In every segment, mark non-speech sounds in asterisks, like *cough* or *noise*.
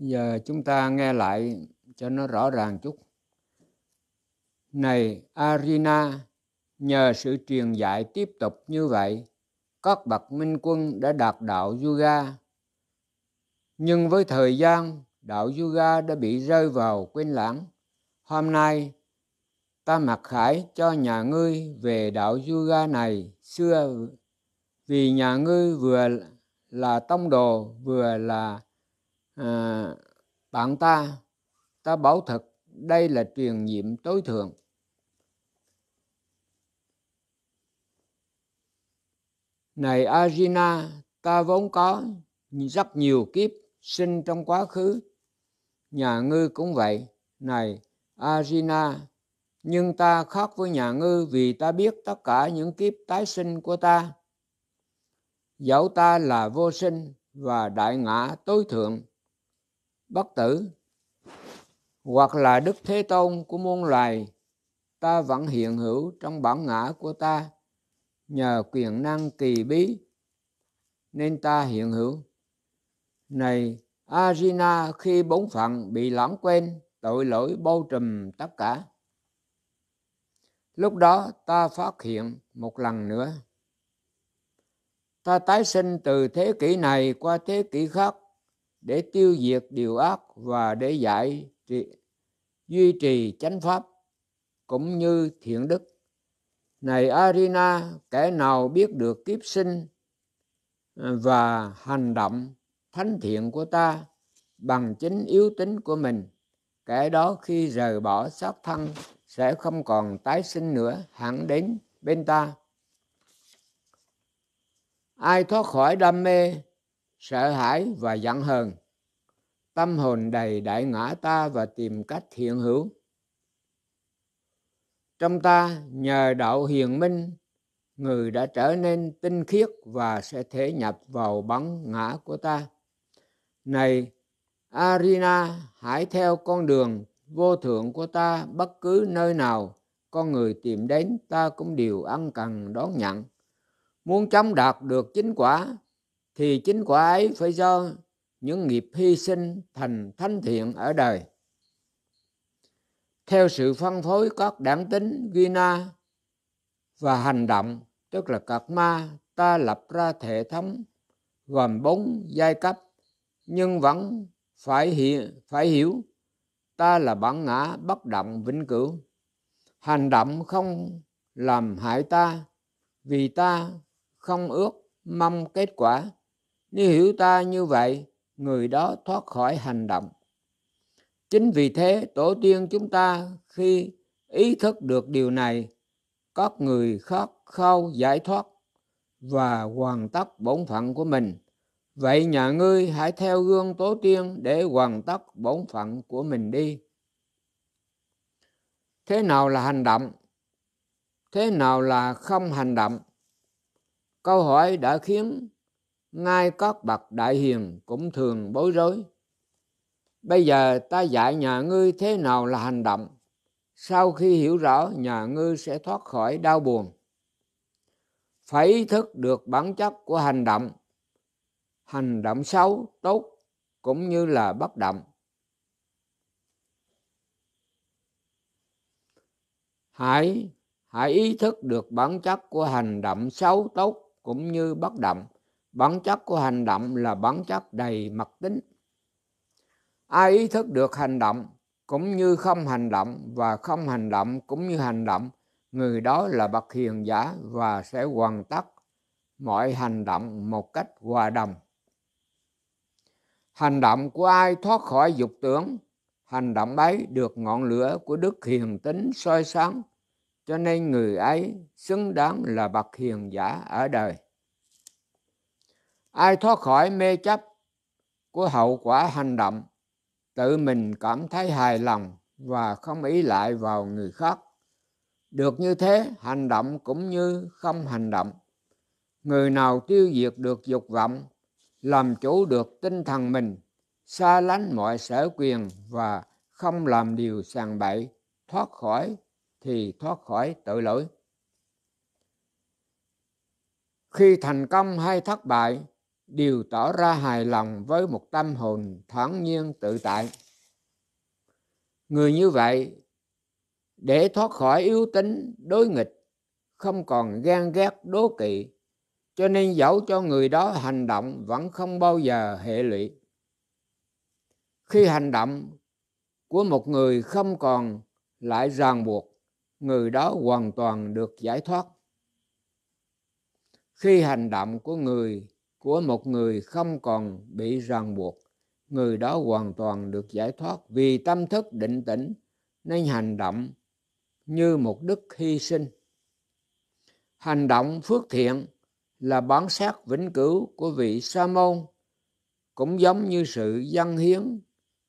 giờ chúng ta nghe lại cho nó rõ ràng chút này arina nhờ sự truyền dạy tiếp tục như vậy các bậc minh quân đã đạt đạo yoga nhưng với thời gian đạo yoga đã bị rơi vào quên lãng hôm nay ta mặc khải cho nhà ngươi về đạo yoga này xưa vì nhà ngươi vừa là tông đồ vừa là à, bạn ta ta bảo thật đây là truyền nhiệm tối thượng này Arjuna ta vốn có rất nhiều kiếp sinh trong quá khứ nhà ngư cũng vậy này Arjuna nhưng ta khác với nhà ngư vì ta biết tất cả những kiếp tái sinh của ta dẫu ta là vô sinh và đại ngã tối thượng bất tử hoặc là đức thế tôn của muôn loài ta vẫn hiện hữu trong bản ngã của ta nhờ quyền năng kỳ bí nên ta hiện hữu này Arjuna khi bốn phận bị lãng quên tội lỗi bao trùm tất cả lúc đó ta phát hiện một lần nữa ta tái sinh từ thế kỷ này qua thế kỷ khác để tiêu diệt điều ác và để giải trị, duy trì chánh pháp cũng như thiện đức. Này Arina, kẻ nào biết được kiếp sinh và hành động thánh thiện của ta bằng chính yếu tính của mình, kẻ đó khi rời bỏ xác thân sẽ không còn tái sinh nữa hẳn đến bên ta. Ai thoát khỏi đam mê sợ hãi và giận hờn tâm hồn đầy đại ngã ta và tìm cách hiện hữu trong ta nhờ đạo hiền minh người đã trở nên tinh khiết và sẽ thể nhập vào bóng ngã của ta này arina hãy theo con đường vô thượng của ta bất cứ nơi nào con người tìm đến ta cũng đều ân cần đón nhận muốn chóng đạt được chính quả thì chính quả ấy phải do những nghiệp hy sinh thành thánh thiện ở đời theo sự phân phối các đảng tính gina và hành động tức là các ma ta lập ra hệ thống gồm bốn giai cấp nhưng vẫn phải hiểu, phải hiểu ta là bản ngã bất động vĩnh cửu hành động không làm hại ta vì ta không ước mong kết quả nếu hiểu ta như vậy người đó thoát khỏi hành động chính vì thế tổ tiên chúng ta khi ý thức được điều này các người khóc khao giải thoát và hoàn tất bổn phận của mình vậy nhà ngươi hãy theo gương tổ tiên để hoàn tất bổn phận của mình đi thế nào là hành động thế nào là không hành động câu hỏi đã khiến ngay các bậc đại hiền cũng thường bối rối bây giờ ta dạy nhà ngươi thế nào là hành động sau khi hiểu rõ nhà ngươi sẽ thoát khỏi đau buồn phải ý thức được bản chất của hành động hành động xấu tốt cũng như là bất động hãy hãy ý thức được bản chất của hành động xấu tốt cũng như bất động bản chất của hành động là bản chất đầy mặc tính ai ý thức được hành động cũng như không hành động và không hành động cũng như hành động người đó là bậc hiền giả và sẽ hoàn tất mọi hành động một cách hòa đồng hành động của ai thoát khỏi dục tưởng hành động ấy được ngọn lửa của đức hiền tính soi sáng cho nên người ấy xứng đáng là bậc hiền giả ở đời ai thoát khỏi mê chấp của hậu quả hành động tự mình cảm thấy hài lòng và không ý lại vào người khác được như thế hành động cũng như không hành động người nào tiêu diệt được dục vọng làm chủ được tinh thần mình xa lánh mọi sở quyền và không làm điều sàng bậy thoát khỏi thì thoát khỏi tội lỗi khi thành công hay thất bại đều tỏ ra hài lòng với một tâm hồn thoáng nhiên tự tại người như vậy để thoát khỏi yếu tính đối nghịch không còn ghen ghét đố kỵ cho nên dẫu cho người đó hành động vẫn không bao giờ hệ lụy khi hành động của một người không còn lại ràng buộc người đó hoàn toàn được giải thoát khi hành động của người của một người không còn bị ràng buộc người đó hoàn toàn được giải thoát vì tâm thức định tĩnh nên hành động như một đức hy sinh hành động phước thiện là bản sát vĩnh cửu của vị sa môn cũng giống như sự dân hiến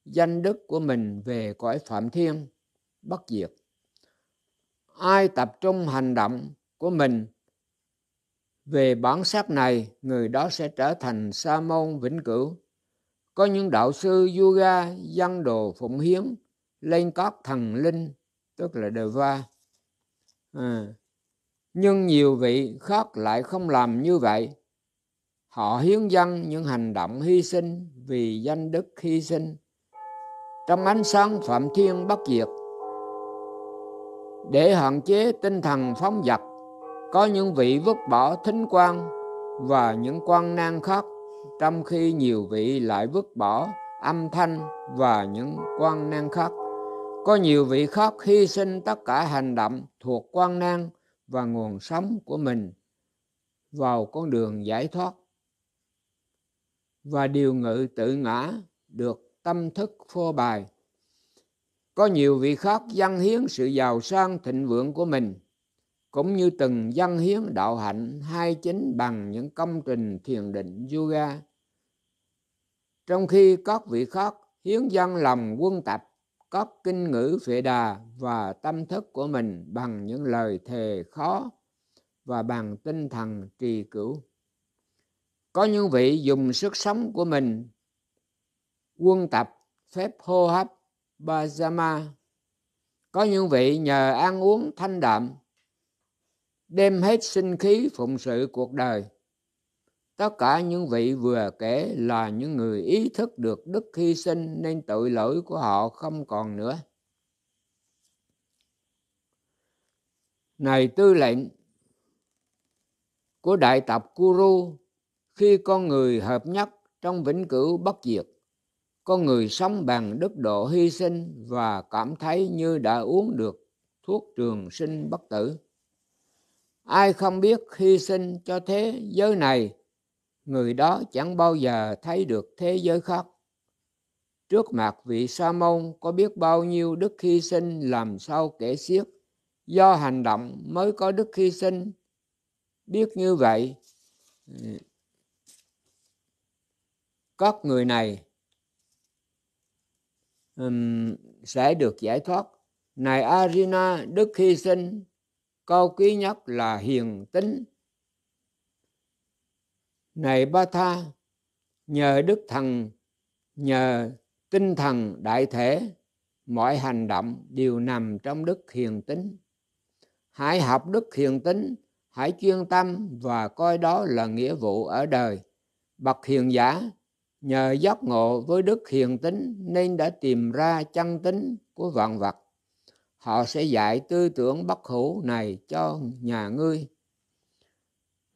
danh đức của mình về cõi phạm thiên bất diệt ai tập trung hành động của mình về bản sắc này, người đó sẽ trở thành sa môn vĩnh cửu. Có những đạo sư yoga dân đồ phụng hiến lên các thần linh, tức là Deva. À. Nhưng nhiều vị khác lại không làm như vậy. Họ hiến dân những hành động hy sinh vì danh đức hy sinh trong ánh sáng phạm thiên bất diệt để hạn chế tinh thần phóng dật có những vị vứt bỏ thính quan và những quan nan khác trong khi nhiều vị lại vứt bỏ âm thanh và những quan nan khác có nhiều vị khác hy sinh tất cả hành động thuộc quan nan và nguồn sống của mình vào con đường giải thoát và điều ngự tự ngã được tâm thức phô bài có nhiều vị khác dâng hiến sự giàu sang thịnh vượng của mình cũng như từng dân hiến đạo hạnh hai chính bằng những công trình thiền định yoga. Trong khi các vị khác hiến dân lòng quân tập các kinh ngữ phệ đà và tâm thức của mình bằng những lời thề khó và bằng tinh thần trì cửu. Có những vị dùng sức sống của mình quân tập phép hô hấp bajama. Có những vị nhờ ăn uống thanh đạm đem hết sinh khí phụng sự cuộc đời tất cả những vị vừa kể là những người ý thức được đức hy sinh nên tội lỗi của họ không còn nữa này tư lệnh của đại tập Kuru khi con người hợp nhất trong vĩnh cửu bất diệt con người sống bằng đức độ hy sinh và cảm thấy như đã uống được thuốc trường sinh bất tử ai không biết hy sinh cho thế giới này người đó chẳng bao giờ thấy được thế giới khác trước mặt vị sa môn có biết bao nhiêu đức hy sinh làm sao kể xiết do hành động mới có đức hy sinh biết như vậy các người này um, sẽ được giải thoát này Arjuna đức hy sinh cao quý nhất là hiền tính này ba tha nhờ đức thần nhờ tinh thần đại thể mọi hành động đều nằm trong đức hiền tính hãy học đức hiền tính hãy chuyên tâm và coi đó là nghĩa vụ ở đời bậc hiền giả nhờ giác ngộ với đức hiền tính nên đã tìm ra chân tính của vạn vật họ sẽ dạy tư tưởng bất hủ này cho nhà ngươi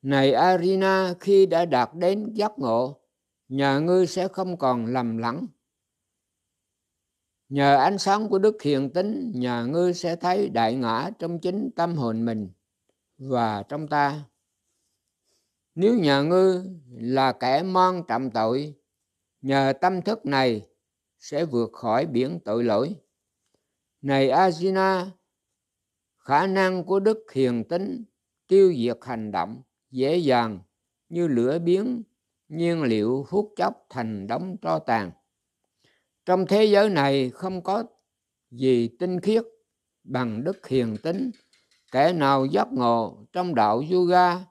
này arina khi đã đạt đến giác ngộ nhà ngươi sẽ không còn lầm lẫn nhờ ánh sáng của đức hiền tính nhà ngươi sẽ thấy đại ngã trong chính tâm hồn mình và trong ta nếu nhà ngươi là kẻ mon trọng tội nhờ tâm thức này sẽ vượt khỏi biển tội lỗi này Ajina khả năng của đức hiền tính tiêu diệt hành động dễ dàng như lửa biến nhiên liệu hút chóc thành đống tro tàn trong thế giới này không có gì tinh khiết bằng đức hiền tính kẻ nào giác ngộ trong đạo yoga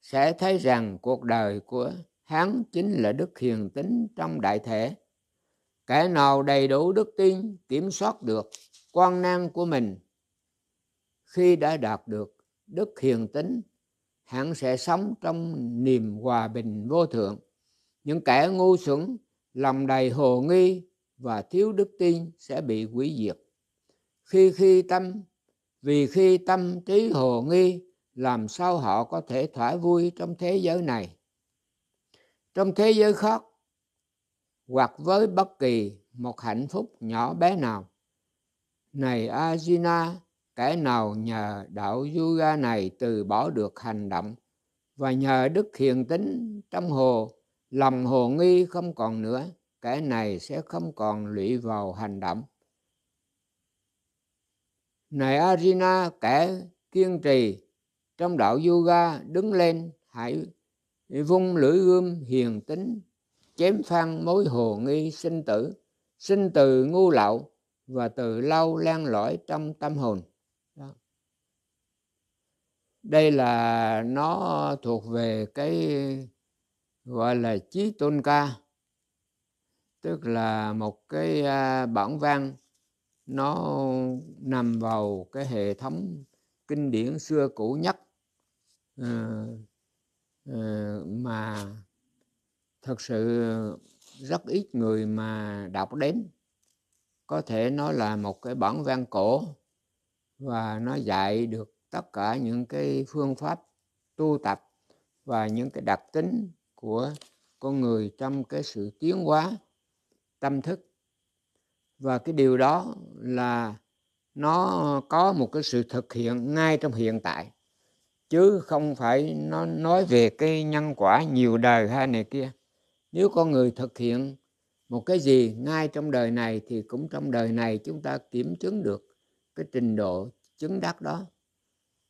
sẽ thấy rằng cuộc đời của hắn chính là đức hiền tính trong đại thể kẻ nào đầy đủ đức tin kiểm soát được quan năng của mình khi đã đạt được đức hiền tính hẳn sẽ sống trong niềm hòa bình vô thượng những kẻ ngu xuẩn lòng đầy hồ nghi và thiếu đức tin sẽ bị hủy diệt khi khi tâm vì khi tâm trí hồ nghi làm sao họ có thể thỏa vui trong thế giới này trong thế giới khác hoặc với bất kỳ một hạnh phúc nhỏ bé nào này Ajina, kẻ nào nhờ đạo yoga này từ bỏ được hành động và nhờ đức hiền tính trong hồ, lòng hồ nghi không còn nữa, kẻ này sẽ không còn lụy vào hành động. Này Arjuna, kẻ kiên trì trong đạo yoga đứng lên hãy vung lưỡi gươm hiền tính chém phan mối hồ nghi sinh tử sinh từ ngu lậu và từ lâu lan lõi trong tâm hồn Đó. đây là nó thuộc về cái gọi là trí tôn ca tức là một cái à, bản văn nó nằm vào cái hệ thống kinh điển xưa cũ nhất à, à, mà thật sự rất ít người mà đọc đến có thể nó là một cái bản văn cổ và nó dạy được tất cả những cái phương pháp tu tập và những cái đặc tính của con người trong cái sự tiến hóa tâm thức và cái điều đó là nó có một cái sự thực hiện ngay trong hiện tại chứ không phải nó nói về cái nhân quả nhiều đời hay này kia nếu con người thực hiện một cái gì ngay trong đời này thì cũng trong đời này chúng ta kiểm chứng được cái trình độ chứng đắc đó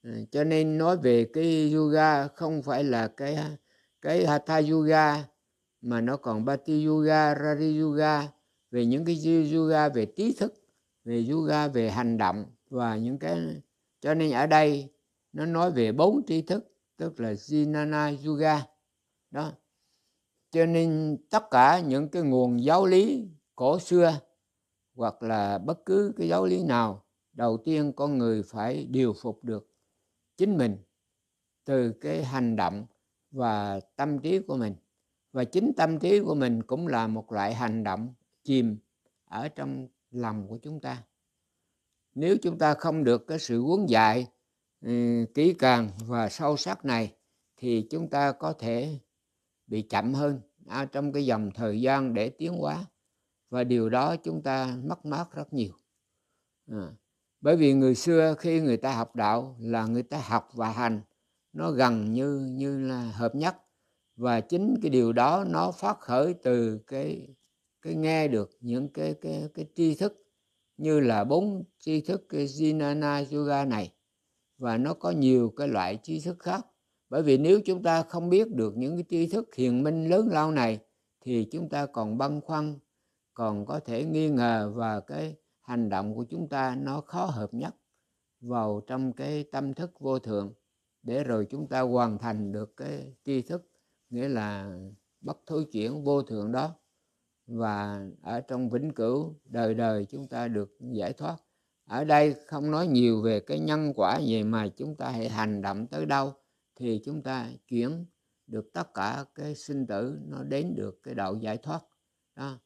ờ, cho nên nói về cái yoga không phải là cái cái hatha yoga mà nó còn bhati yoga rari yoga về những cái yoga về trí thức về yoga về hành động và những cái cho nên ở đây nó nói về bốn tri thức tức là jinana yoga đó cho nên tất cả những cái nguồn giáo lý cổ xưa hoặc là bất cứ cái giáo lý nào đầu tiên con người phải điều phục được chính mình từ cái hành động và tâm trí của mình và chính tâm trí của mình cũng là một loại hành động chìm ở trong lòng của chúng ta nếu chúng ta không được cái sự huấn dạy ừ, kỹ càng và sâu sắc này thì chúng ta có thể bị chậm hơn à, trong cái dòng thời gian để tiến hóa và điều đó chúng ta mất mát rất nhiều à, bởi vì người xưa khi người ta học đạo là người ta học và hành nó gần như như là hợp nhất và chính cái điều đó nó phát khởi từ cái cái nghe được những cái cái cái tri thức như là bốn tri thức cái Jinana Yoga này và nó có nhiều cái loại tri thức khác bởi vì nếu chúng ta không biết được những cái tri thức hiền minh lớn lao này thì chúng ta còn băn khoăn còn có thể nghi ngờ và cái hành động của chúng ta nó khó hợp nhất vào trong cái tâm thức vô thượng để rồi chúng ta hoàn thành được cái tri thức nghĩa là bất thối chuyển vô thượng đó và ở trong vĩnh cửu đời đời chúng ta được giải thoát ở đây không nói nhiều về cái nhân quả gì mà chúng ta hãy hành động tới đâu thì chúng ta chuyển được tất cả cái sinh tử nó đến được cái đạo giải thoát đó.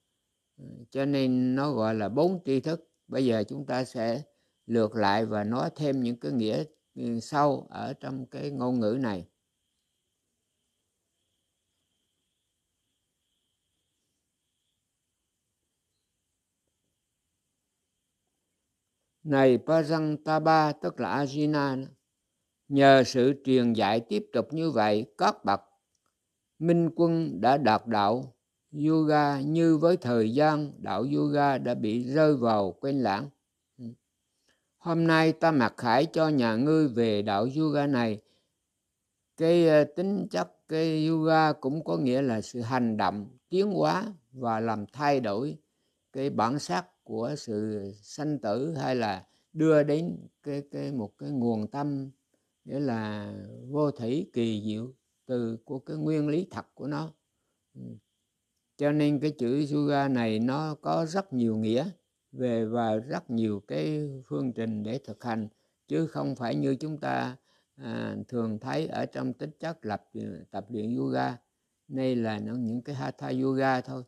Ừ, cho nên nó gọi là bốn tri thức bây giờ chúng ta sẽ lược lại và nói thêm những cái nghĩa ừ, sâu ở trong cái ngôn ngữ này này Parantaba tức là Ajina Nhờ sự truyền dạy tiếp tục như vậy, các bậc minh quân đã đạt đạo yoga như với thời gian đạo yoga đã bị rơi vào quên lãng. Hôm nay ta mặc khải cho nhà ngươi về đạo yoga này. Cái ờ, tính chất cái yoga cũng có nghĩa là sự hành động, tiến hóa và làm thay đổi cái bản sắc của sự sanh tử hay là đưa đến cái cái một cái nguồn tâm nghĩa là vô thủy kỳ diệu từ của cái nguyên lý thật của nó ừ. cho nên cái chữ yoga này nó có rất nhiều nghĩa về và rất nhiều cái phương trình để thực hành chứ không phải như chúng ta à, thường thấy ở trong tính chất lập ừ, tập luyện yoga đây là những cái hatha yoga thôi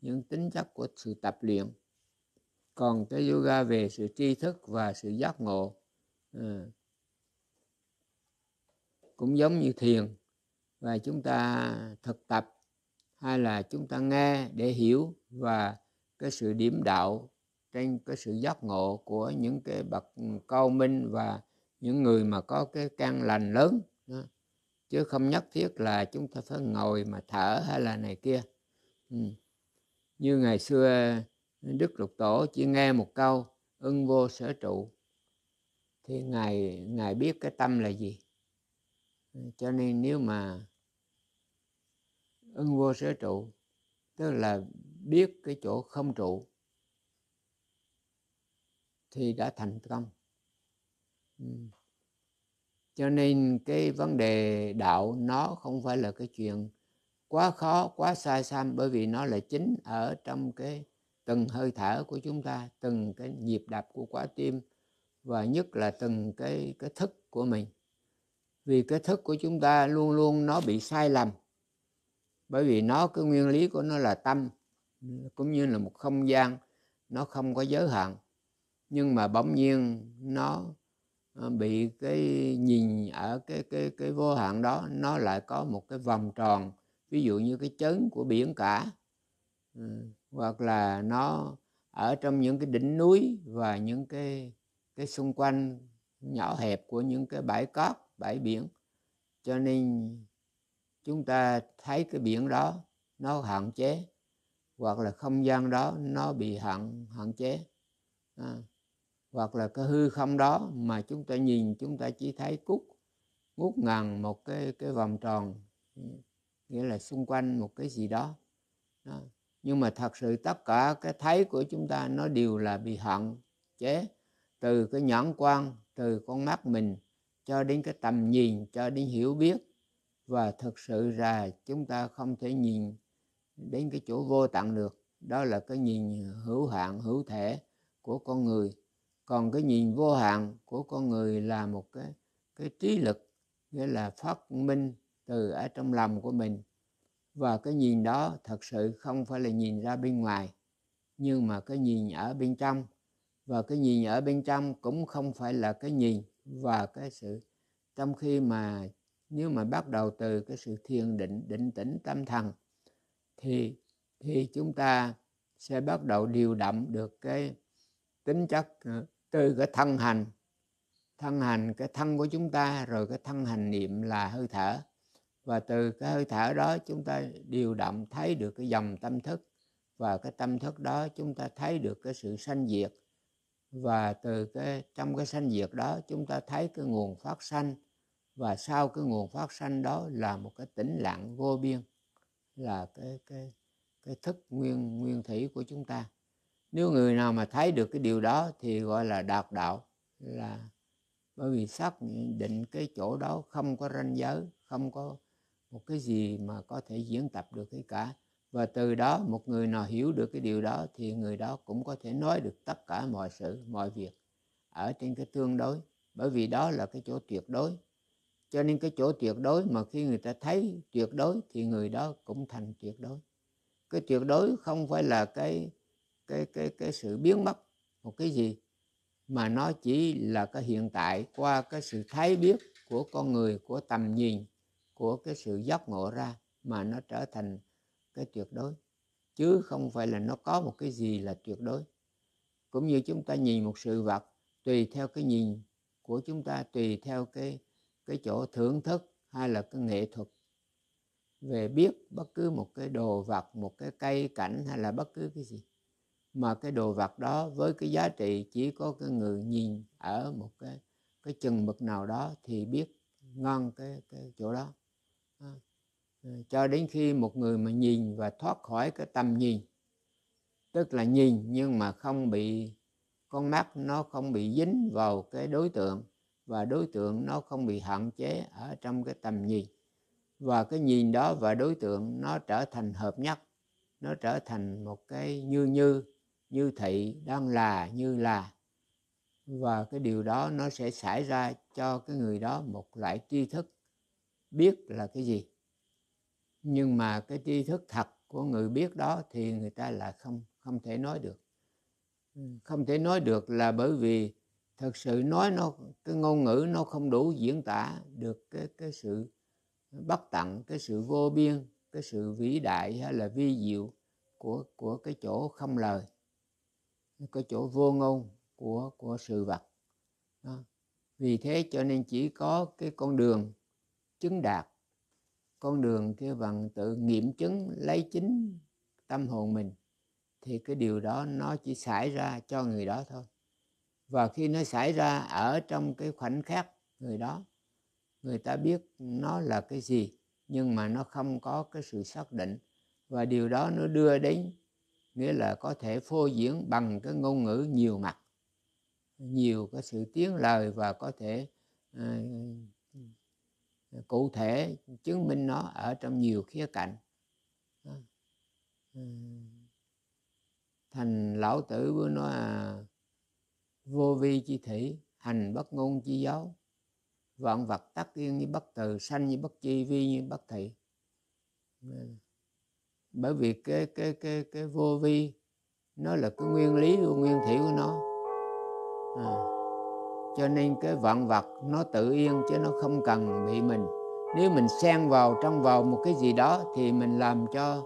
những tính chất của sự tập luyện còn cái yoga về sự tri thức và sự giác ngộ à, cũng giống như thiền và chúng ta thực tập hay là chúng ta nghe để hiểu và cái sự điểm đạo trên cái sự giác ngộ của những cái bậc cao minh và những người mà có cái căn lành lớn đó. chứ không nhất thiết là chúng ta phải ngồi mà thở hay là này kia ừ. như ngày xưa đức lục tổ chỉ nghe một câu ưng vô sở trụ thì ngài ngài biết cái tâm là gì cho nên nếu mà ưng vô sở trụ tức là biết cái chỗ không trụ thì đã thành công cho nên cái vấn đề đạo nó không phải là cái chuyện quá khó quá xa xăm bởi vì nó là chính ở trong cái từng hơi thở của chúng ta từng cái nhịp đập của quả tim và nhất là từng cái cái thức của mình vì cái thức của chúng ta luôn luôn nó bị sai lầm bởi vì nó cái nguyên lý của nó là tâm cũng như là một không gian nó không có giới hạn nhưng mà bỗng nhiên nó ờ, bị cái nhìn ở cái cái cái vô hạn đó nó lại có một cái vòng tròn ví dụ như cái chấn của biển cả ừ, hoặc là nó ở trong những cái đỉnh núi và những cái cái xung quanh nhỏ hẹp của những cái bãi cát bãi biển cho nên chúng ta thấy cái biển đó nó hạn chế hoặc là không gian đó nó bị hạn hạn chế à, hoặc là cái hư không đó mà chúng ta nhìn chúng ta chỉ thấy cúc ngút ngàn một cái cái vòng tròn nghĩa là xung quanh một cái gì đó, đó. nhưng mà thật sự tất cả cái thấy của chúng ta nó đều là bị hạn chế từ cái nhãn quan từ con mắt mình cho đến cái tầm nhìn cho đến hiểu biết và thực sự là chúng ta không thể nhìn đến cái chỗ vô tận được đó là cái nhìn hữu hạn hữu thể của con người còn cái nhìn vô hạn của con người là một cái cái trí lực nghĩa là phát minh từ ở trong lòng của mình và cái nhìn đó thật sự không phải là nhìn ra bên ngoài nhưng mà cái nhìn ở bên trong và cái nhìn ở bên trong cũng không phải là cái nhìn và cái sự trong khi mà nếu mà bắt đầu từ cái sự thiền định định tĩnh tâm thần thì thì chúng ta sẽ bắt đầu điều động được cái tính chất ờ, từ cái thân hành thân hành cái thân của chúng ta rồi cái thân hành niệm là hơi thở và từ cái hơi thở đó chúng ta điều động thấy được cái dòng tâm thức và cái tâm thức đó chúng ta thấy được cái sự sanh diệt và từ cái trong cái sanh diệt đó chúng ta thấy cái nguồn phát sanh và sau cái nguồn phát sanh đó là một cái tĩnh lặng vô biên là cái cái cái thức nguyên nguyên thủy của chúng ta nếu người nào mà thấy được cái điều đó thì gọi là đạt đạo là bởi vì xác định cái chỗ đó không có ranh giới không có một cái gì mà có thể diễn tập được cái cả và từ đó một người nào hiểu được cái điều đó thì người đó cũng có thể nói được tất cả mọi sự mọi việc ở trên cái tương đối bởi vì đó là cái chỗ tuyệt đối cho nên cái chỗ tuyệt đối mà khi người ta thấy tuyệt đối thì người đó cũng thành tuyệt đối cái tuyệt đối không phải là cái cái cái cái sự biến mất một cái gì mà nó chỉ là cái hiện tại qua cái sự thấy biết của con người của tầm nhìn của cái sự giác ngộ ra mà nó trở thành cái tuyệt đối chứ không phải là nó có một cái gì là tuyệt đối cũng như chúng ta nhìn một sự vật tùy theo cái nhìn của chúng ta tùy theo cái cái chỗ thưởng thức hay là cái nghệ thuật về biết bất cứ một cái đồ vật một cái cây cảnh hay là bất cứ cái gì mà cái đồ vật đó với cái giá trị chỉ có cái người nhìn ở một cái cái chừng mực nào đó thì biết ngon cái cái chỗ đó à, Ờ, cho đến khi một người mà nhìn và thoát khỏi cái tầm nhìn tức là nhìn nhưng mà không bị con mắt nó không bị dính vào cái đối tượng và đối tượng nó không bị hạn chế ở trong cái tầm nhìn và cái nhìn đó và đối tượng nó trở thành hợp nhất nó trở thành một cái như như như thị đang là như là và cái điều đó nó sẽ xảy ra cho cái người đó một loại tri thức biết là cái gì nhưng mà cái tri thức thật của người biết đó thì người ta là không không thể nói được không thể nói được là bởi vì thật sự nói nó cái ngôn ngữ nó không đủ diễn tả được cái cái sự bất tận cái sự vô biên cái sự vĩ đại hay là vi diệu của của cái chỗ không lời cái chỗ vô ngôn của của sự vật đó. vì thế cho nên chỉ có cái con đường chứng đạt con đường kia bằng tự nghiệm chứng lấy chính tâm hồn mình thì cái điều đó nó chỉ xảy ra cho người đó thôi và khi nó xảy ra ở trong cái khoảnh khắc người đó người ta biết nó là cái gì nhưng mà nó không có cái sự xác định và điều đó nó đưa đến nghĩa là có thể phô diễn bằng cái ngôn ngữ nhiều mặt nhiều cái sự tiếng lời và có thể uh, cụ thể chứng minh nó ở trong nhiều khía cạnh ừ. thành lão tử với nó là vô vi chi thủy hành bất ngôn chi giáo vạn vật tắc yên như bất từ sanh như bất chi vi như bất thị bởi vì cái cái cái cái vô vi nó là cái nguyên lý của nguyên thủy của nó à cho nên cái vạn vật nó tự yên chứ nó không cần bị mình nếu mình xen vào trong vào một cái gì đó thì mình làm cho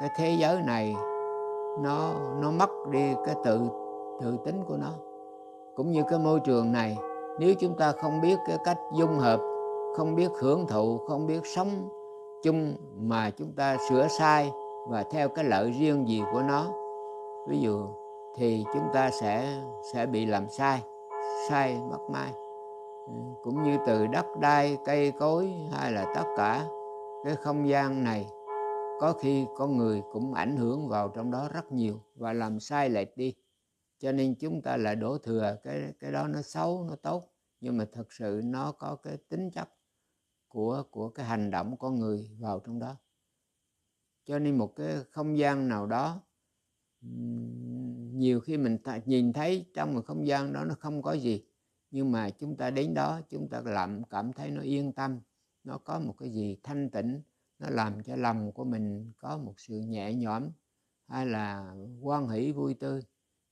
cái thế giới này nó nó mất đi cái tự tự tính của nó cũng như cái môi trường này nếu chúng ta không biết cái cách dung hợp không biết hưởng thụ không biết sống chung mà chúng ta sửa sai và theo cái lợi riêng gì của nó ví dụ thì chúng ta sẽ sẽ bị làm sai sai bắt mai ừ, cũng như từ đất đai cây cối hay là tất cả cái không gian này có khi con người cũng ảnh hưởng vào trong đó rất nhiều và làm sai lệch đi cho nên chúng ta là đổ thừa cái cái đó nó xấu nó tốt nhưng mà thật sự nó có cái tính chất của của cái hành động con người vào trong đó cho nên một cái không gian nào đó nhiều khi mình th- nhìn thấy trong một không gian đó nó không có gì nhưng mà chúng ta đến đó chúng ta làm cảm thấy nó yên tâm nó có một cái gì thanh tịnh nó làm cho lòng của mình có một sự nhẹ nhõm hay là quan hỷ vui tươi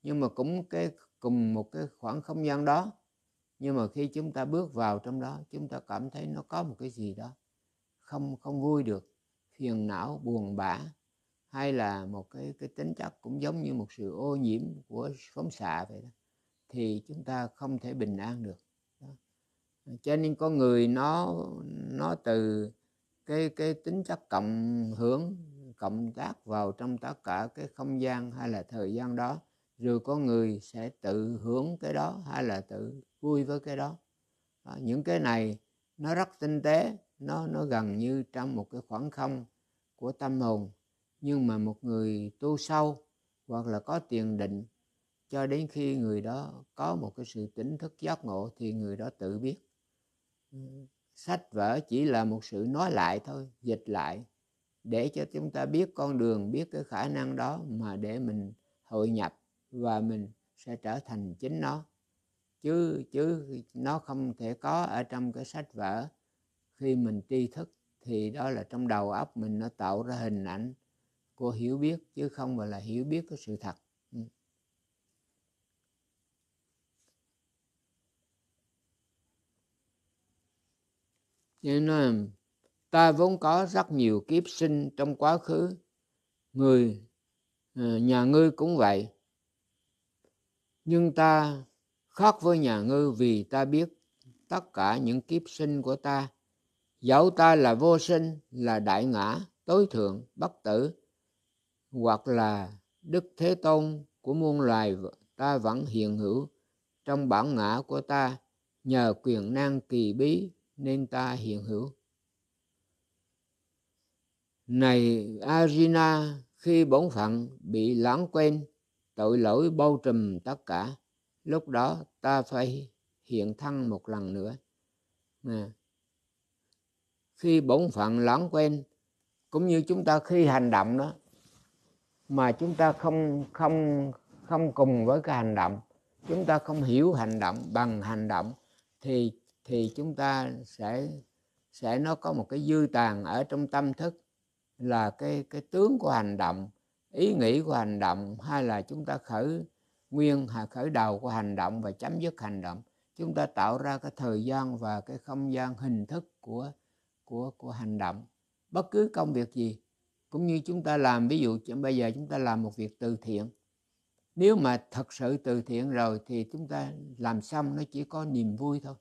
nhưng mà cũng cái cùng một cái khoảng không gian đó nhưng mà khi chúng ta bước vào trong đó chúng ta cảm thấy nó có một cái gì đó không không vui được phiền não buồn bã hay là một cái cái tính chất cũng giống như một sự ô nhiễm của phóng xạ vậy đó thì chúng ta không thể bình an được đó. cho nên có người nó nó từ cái cái tính chất cộng hưởng cộng tác vào trong tất cả cái không gian hay là thời gian đó rồi có người sẽ tự hưởng cái đó hay là tự vui với cái đó à, những cái này nó rất tinh tế nó nó gần như trong một cái khoảng không của tâm hồn nhưng mà một người tu sâu hoặc là có tiền định cho đến khi người đó có một cái sự tỉnh thức giác ngộ thì người đó tự biết sách vở chỉ là một sự nói lại thôi dịch lại để cho chúng ta biết con đường biết cái khả năng đó mà để mình hội nhập và mình sẽ trở thành chính nó chứ chứ nó không thể có ở trong cái sách vở khi mình tri thức thì đó là trong đầu óc mình nó tạo ra hình ảnh của hiểu biết chứ không phải là hiểu biết cái sự thật ừ. nên là ta vốn có rất nhiều kiếp sinh trong quá khứ người ờ, nhà ngươi cũng vậy nhưng ta khác với nhà ngư vì ta biết tất cả những kiếp sinh của ta dẫu ta là vô sinh là đại ngã tối thượng bất tử hoặc là Đức Thế Tôn của muôn loài ta vẫn hiện hữu trong bản ngã của ta nhờ quyền năng kỳ bí nên ta hiện hữu. Này Arjuna, khi bổn phận bị lãng quên, tội lỗi bao trùm tất cả, lúc đó ta phải hiện thân một lần nữa. À. Khi bổn phận lãng quên, cũng như chúng ta khi hành động đó, mà chúng ta không không không cùng với cái hành động chúng ta không hiểu hành động bằng hành động thì thì chúng ta sẽ sẽ nó có một cái dư tàn ở trong tâm thức là cái cái tướng của hành động ý nghĩ của hành động hay là chúng ta khởi nguyên khởi đầu của hành động và chấm dứt hành động chúng ta tạo ra cái thời gian và cái không gian hình thức của của của hành động bất cứ công việc gì cũng như chúng ta làm ví dụ chẳng bây giờ chúng ta làm một việc từ thiện nếu mà thật sự từ thiện rồi thì chúng ta làm xong nó chỉ có niềm vui thôi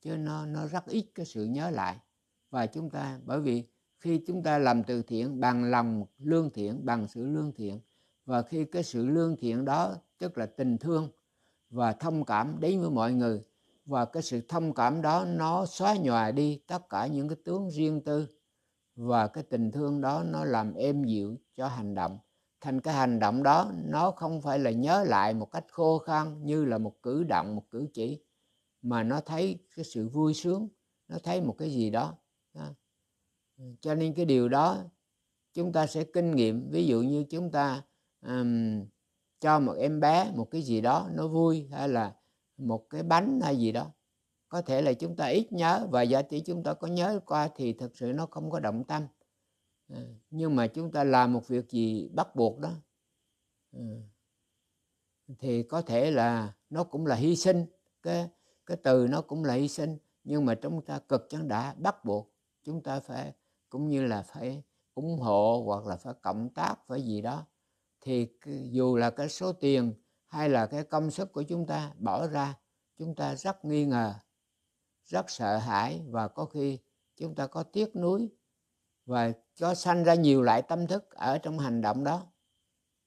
chứ nó nó rất ít cái sự nhớ lại và chúng ta bởi vì khi chúng ta làm từ thiện bằng lòng lương thiện bằng sự lương thiện và khi cái sự lương thiện đó tức là tình thương và thông cảm đến với mọi người và cái sự thông cảm đó nó xóa nhòa đi tất cả những cái tướng riêng tư và cái tình thương đó nó làm êm dịu cho hành động thành cái hành động đó nó không phải là nhớ lại một cách khô khan như là một cử động một cử chỉ mà nó thấy cái sự vui sướng nó thấy một cái gì đó cho nên cái điều đó chúng ta sẽ kinh nghiệm ví dụ như chúng ta um, cho một em bé một cái gì đó nó vui hay là một cái bánh hay gì đó có thể là chúng ta ít nhớ và giả tỷ chúng ta có nhớ qua thì thực sự nó không có động tâm ừ, nhưng mà chúng ta làm một việc gì bắt buộc đó ừ, thì có thể là nó cũng là hy sinh cái cái từ nó cũng là hy sinh nhưng mà chúng ta cực chẳng đã bắt buộc chúng ta phải cũng như là phải ủng hộ hoặc là phải cộng tác phải gì đó thì dù là cái số tiền hay là cái công sức của chúng ta bỏ ra chúng ta rất nghi ngờ rất sợ hãi và có khi chúng ta có tiếc nuối và cho sanh ra nhiều loại tâm thức ở trong hành động đó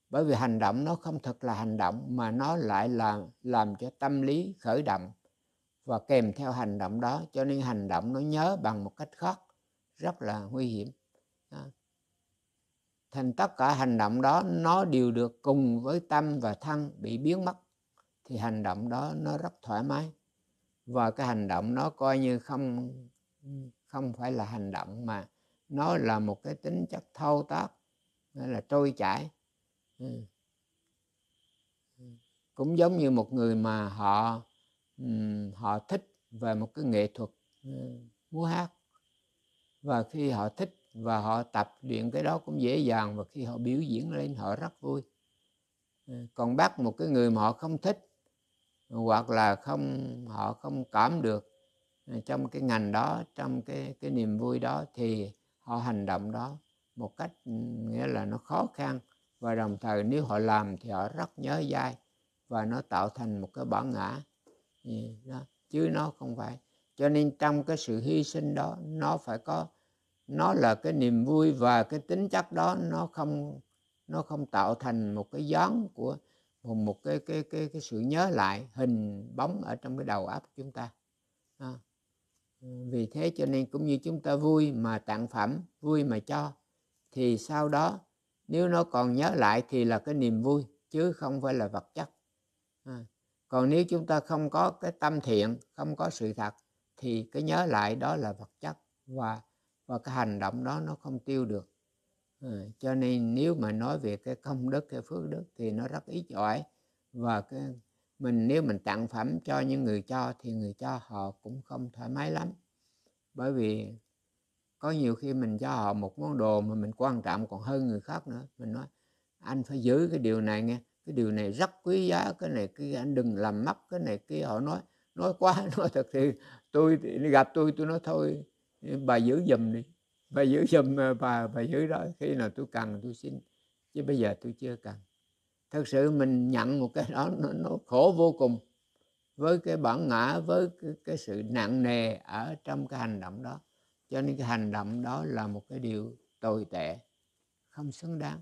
bởi vì hành động nó không thật là hành động mà nó lại là làm cho tâm lý khởi động và kèm theo hành động đó cho nên hành động nó nhớ bằng một cách khác rất là nguy hiểm à. thành tất cả hành động đó nó đều được cùng với tâm và thân bị biến mất thì hành động đó nó rất thoải mái và cái hành động nó coi như không không phải là hành động mà nó là một cái tính chất thao tác hay là trôi chảy ừ. cũng giống như một người mà họ ừ, họ thích về một cái nghệ thuật ừ, múa hát và khi họ thích và họ tập luyện cái đó cũng dễ dàng và khi họ biểu diễn lên họ rất vui còn bắt một cái người mà họ không thích hoặc là không họ không cảm được ờ, trong cái ngành đó trong cái cái niềm vui đó thì họ hành động đó một cách ừ, nghĩa là nó khó khăn và đồng thời nếu họ làm thì họ rất nhớ dai và nó tạo thành một cái bản ngã đó. chứ nó không phải cho nên trong cái sự hy sinh đó nó phải có nó là cái niềm vui và cái tính chất đó nó không nó không tạo thành một cái dáng của một cái cái cái cái sự nhớ lại hình bóng ở trong cái đầu óc chúng ta à. Ừ, vì thế cho nên cũng như chúng ta vui mà tặng phẩm vui mà cho thì sau đó nếu nó còn nhớ lại thì là cái niềm vui chứ không phải là vật chất à. còn nếu chúng ta không có cái tâm thiện không có sự thật thì cái nhớ lại đó là vật chất và và cái hành động đó nó không tiêu được Ừ, cho nên nếu mà nói về cái công đức cái phước đức thì nó rất ít ỏi và cái mình nếu mình tặng phẩm cho những người cho thì người cho họ cũng không thoải mái lắm bởi vì có nhiều khi mình cho họ một món đồ mà mình quan trọng còn hơn người khác nữa mình nói anh phải giữ cái điều này nghe cái điều này rất quý giá cái này kia anh đừng làm mất cái này kia họ nói nói quá *laughs* nói thật thì tôi gặp tôi tôi nói thôi bà giữ giùm đi bà giữ giùm à, bà bà giữ đó khi nào tôi cần tôi xin chứ bây giờ tôi chưa cần thật sự mình nhận một cái đó nó, nó khổ vô cùng với cái bản ngã với cái, cái sự nặng nề ở trong cái hành động đó cho nên cái hành động đó là một cái điều tồi tệ không xứng đáng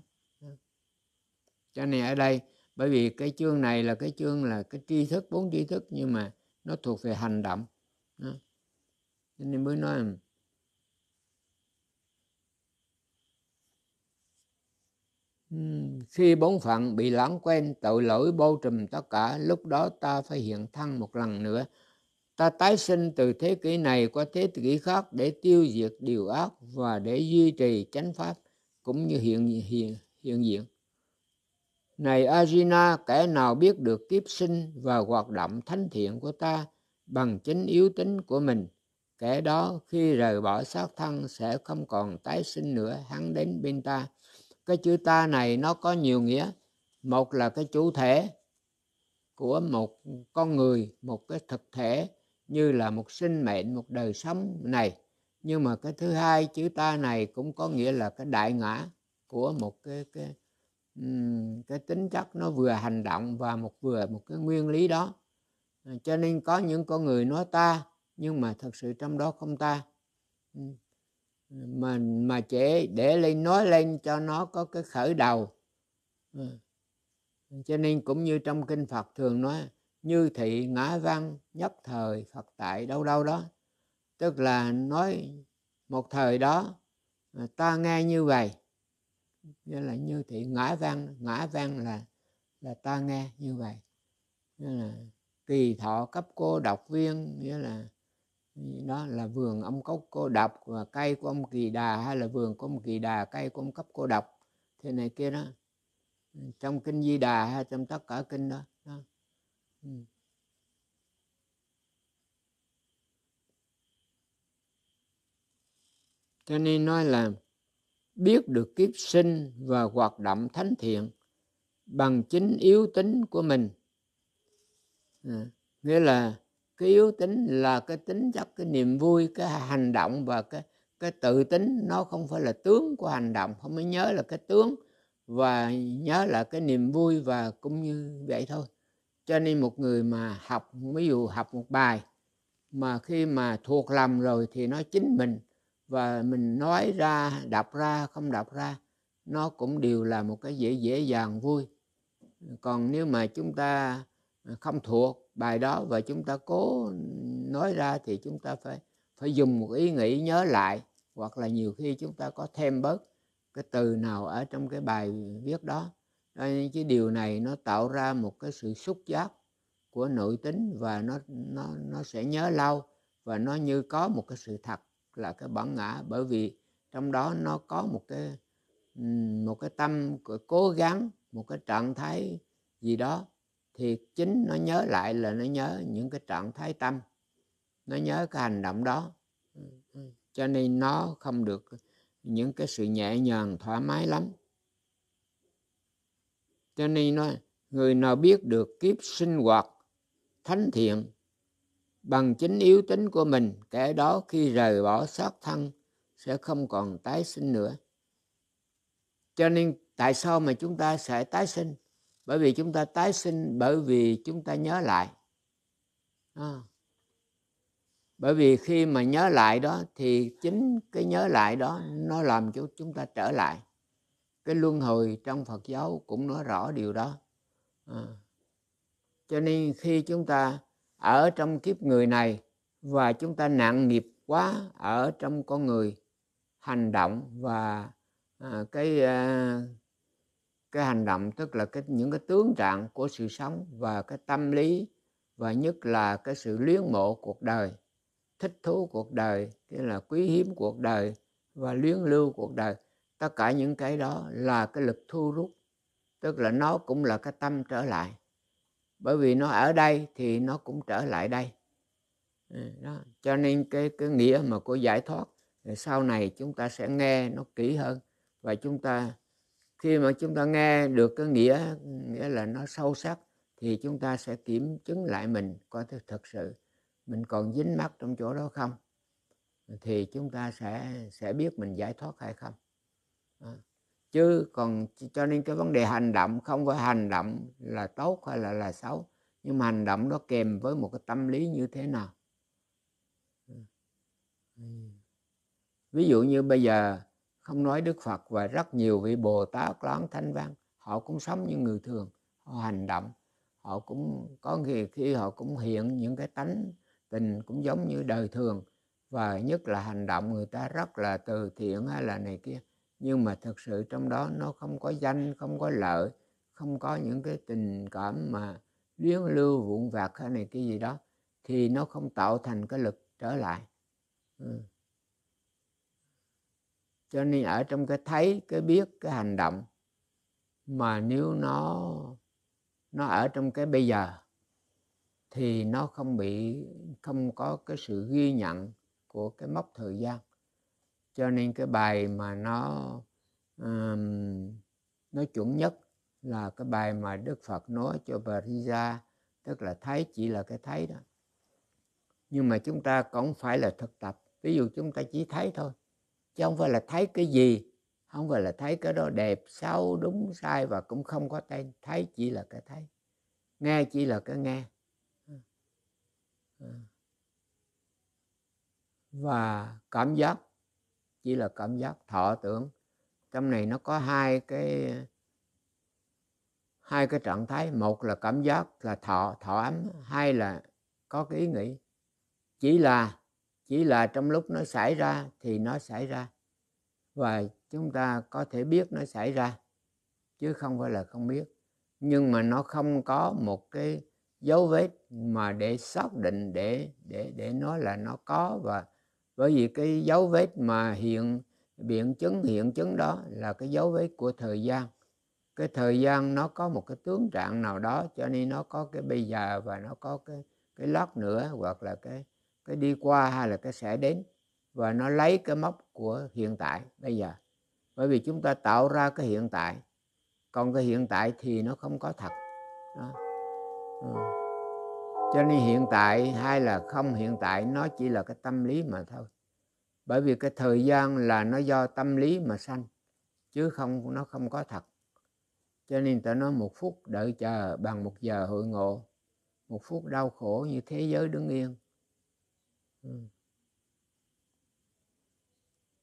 cho nên ở đây bởi vì cái chương này là cái chương là cái tri thức bốn tri thức nhưng mà nó thuộc về hành động đó. nên mới nói Khi bốn phận bị lãng quên tội lỗi bao trùm tất cả, lúc đó ta phải hiện thân một lần nữa. Ta tái sinh từ thế kỷ này qua thế kỷ khác để tiêu diệt điều ác và để duy trì chánh pháp cũng như hiện hiện hiện diện. Này Arjuna, kẻ nào biết được kiếp sinh và hoạt động thánh thiện của ta bằng chính yếu tính của mình, kẻ đó khi rời bỏ xác thân sẽ không còn tái sinh nữa, hắn đến bên ta cái chữ ta này nó có nhiều nghĩa một là cái chủ thể của một con người một cái thực thể như là một sinh mệnh một đời sống này nhưng mà cái thứ hai chữ ta này cũng có nghĩa là cái đại ngã của một cái cái cái tính chất nó vừa hành động và một vừa một cái nguyên lý đó cho nên có những con người nói ta nhưng mà thật sự trong đó không ta mà mà chế để lên nói lên cho nó có cái khởi đầu ừ. cho nên cũng như trong kinh Phật thường nói như thị ngã văn nhất thời Phật tại đâu đâu đó tức là nói một thời đó à, ta nghe như vậy như là như thị ngã văn ngã văn là là ta nghe như vậy như là kỳ thọ cấp cô độc viên nghĩa là đó là vườn ông cốc cô độc và cây của ông kỳ đà hay là vườn của ông kỳ đà cây của ông cấp cô độc thế này kia đó trong kinh di đà hay trong tất cả kinh đó, đó. Ừ. cho nên nói là biết được kiếp sinh và hoạt động thánh thiện bằng chính yếu tính của mình à, nghĩa là cái yếu tính là cái tính chất cái niềm vui cái hành động và cái cái tự tính nó không phải là tướng của hành động không mới nhớ là cái tướng và nhớ là cái niềm vui và cũng như vậy thôi cho nên một người mà học ví dụ học một bài mà khi mà thuộc lòng rồi thì nó chính mình và mình nói ra đọc ra không đọc ra nó cũng đều là một cái dễ dễ dàng vui còn nếu mà chúng ta không thuộc bài đó và chúng ta cố nói ra thì chúng ta phải phải dùng một ý nghĩ nhớ lại hoặc là nhiều khi chúng ta có thêm bớt cái từ nào ở trong cái bài viết đó chứ điều này nó tạo ra một cái sự xúc giác của nội tính và nó nó nó sẽ nhớ lâu và nó như có một cái sự thật là cái bản ngã bởi vì trong đó nó có một cái một cái tâm cố gắng một cái trạng thái gì đó thì chính nó nhớ lại là nó nhớ những cái trạng thái tâm nó nhớ cái hành động đó cho nên nó không được những cái sự nhẹ nhàng thoải mái lắm cho nên nó người nào biết được kiếp sinh hoạt thánh thiện bằng chính yếu tính của mình kẻ đó khi rời bỏ xác thân sẽ không còn tái sinh nữa cho nên tại sao mà chúng ta sẽ tái sinh bởi vì chúng ta tái sinh bởi vì chúng ta nhớ lại à. bởi vì khi mà nhớ lại đó thì chính cái nhớ lại đó nó làm cho chúng ta trở lại cái luân hồi trong phật giáo cũng nói rõ điều đó à. cho nên khi chúng ta ở trong kiếp người này và chúng ta nặng nghiệp quá ở trong con người hành động và à, cái à, cái hành động tức là cái những cái tướng trạng của sự sống và cái tâm lý và nhất là cái sự luyến mộ cuộc đời thích thú cuộc đời tức là quý hiếm cuộc đời và luyến lưu cuộc đời tất cả những cái đó là cái lực thu rút tức là nó cũng là cái tâm trở lại bởi vì nó ở đây thì nó cũng trở lại đây ừ, đó. cho nên cái cái nghĩa mà của giải thoát sau này chúng ta sẽ nghe nó kỹ hơn và chúng ta khi mà chúng ta nghe được cái nghĩa nghĩa là nó sâu sắc thì chúng ta sẽ kiểm chứng lại mình coi thực thật sự mình còn dính mắc trong chỗ đó không thì chúng ta sẽ sẽ biết mình giải thoát hay không à. chứ còn cho nên cái vấn đề hành động không phải hành động là tốt hay là là xấu nhưng mà hành động nó kèm với một cái tâm lý như thế nào ví dụ như bây giờ không nói Đức Phật và rất nhiều vị Bồ Tát lớn Thanh Văn họ cũng sống như người thường họ hành động họ cũng có khi khi họ cũng hiện những cái tánh tình cũng giống như đời thường và nhất là hành động người ta rất là từ thiện hay là này kia nhưng mà thực sự trong đó nó không có danh không có lợi không có những cái tình cảm mà luyến lưu vụn vặt hay này cái gì đó thì nó không tạo thành cái lực trở lại ừ cho nên ở trong cái thấy cái biết cái hành động mà nếu nó nó ở trong cái bây giờ thì nó không bị không có cái sự ghi nhận của cái mốc thời gian cho nên cái bài mà nó um, nó chuẩn nhất là cái bài mà Đức Phật nói cho Parisa tức là thấy chỉ là cái thấy đó nhưng mà chúng ta cũng phải là thực tập ví dụ chúng ta chỉ thấy thôi chứ không phải là thấy cái gì không phải là thấy cái đó đẹp xấu đúng sai và cũng không có tên thấy chỉ là cái thấy nghe chỉ là cái nghe và cảm giác chỉ là cảm giác thọ tưởng trong này nó có hai cái hai cái trạng thái một là cảm giác là thọ thọ ấm hai là có cái ý nghĩ chỉ là chỉ là trong lúc nó xảy ra thì nó xảy ra và chúng ta có thể biết nó xảy ra chứ không phải là không biết nhưng mà nó không có một cái dấu vết mà để xác định để để để nói là nó có và bởi vì cái dấu vết mà hiện biện chứng hiện chứng đó là cái dấu vết của thời gian cái thời gian nó có một cái tướng trạng nào đó cho nên nó có cái bây giờ và nó có cái cái lót nữa hoặc là cái cái đi qua hay là cái sẽ đến và nó lấy cái mốc của hiện tại bây giờ bởi vì chúng ta tạo ra cái hiện tại còn cái hiện tại thì nó không có thật đó. Ừ. cho nên hiện tại hay là không hiện tại nó chỉ là cái tâm lý mà thôi bởi vì cái thời gian là nó do tâm lý mà sanh chứ không nó không có thật cho nên ta nói một phút đợi chờ bằng một giờ hội ngộ một phút đau khổ như thế giới đứng yên Ừ.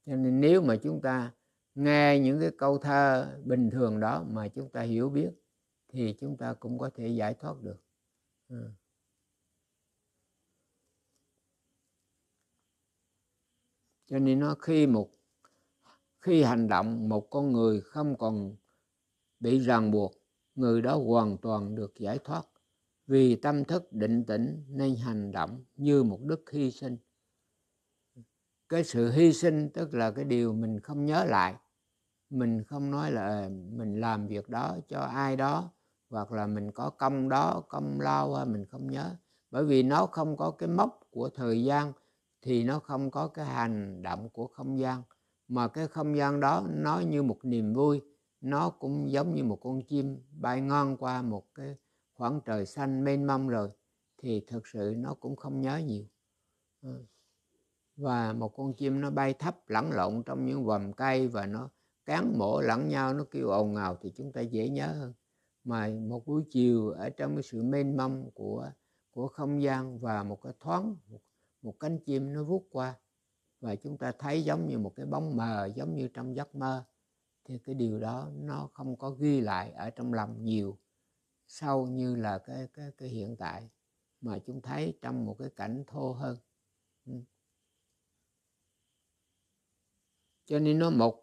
cho nên nếu mà chúng ta nghe những cái câu thơ bình thường đó mà chúng ta hiểu biết thì chúng ta cũng có thể giải thoát được ừ. cho nên nó khi một khi hành động một con người không còn bị ràng buộc người đó hoàn toàn được giải thoát vì tâm thức định tĩnh nên hành động như một đức hy sinh cái sự hy sinh tức là cái điều mình không nhớ lại mình không nói là ờ, mình làm việc đó cho ai đó hoặc là mình có công đó công lao mình không nhớ bởi vì nó không có cái mốc của thời gian thì nó không có cái hành động của không gian mà cái không gian đó nó như một niềm vui nó cũng giống như một con chim bay ngon qua một cái khoảng trời xanh mênh mông rồi thì thực sự nó cũng không nhớ nhiều ừ. và một con chim nó bay thấp lẫn lộn trong những vòm cây và nó cán mổ lẫn nhau nó kêu ồn ào thì chúng ta dễ nhớ hơn mà một buổi chiều ở trong cái sự mênh mông của của không gian và một cái thoáng một, một cánh chim nó vuốt qua và chúng ta thấy giống như một cái bóng mờ giống như trong giấc mơ thì cái điều đó nó không có ghi lại ở trong lòng nhiều sâu như là cái cái cái hiện tại mà chúng thấy trong một cái cảnh thô hơn cho nên nó một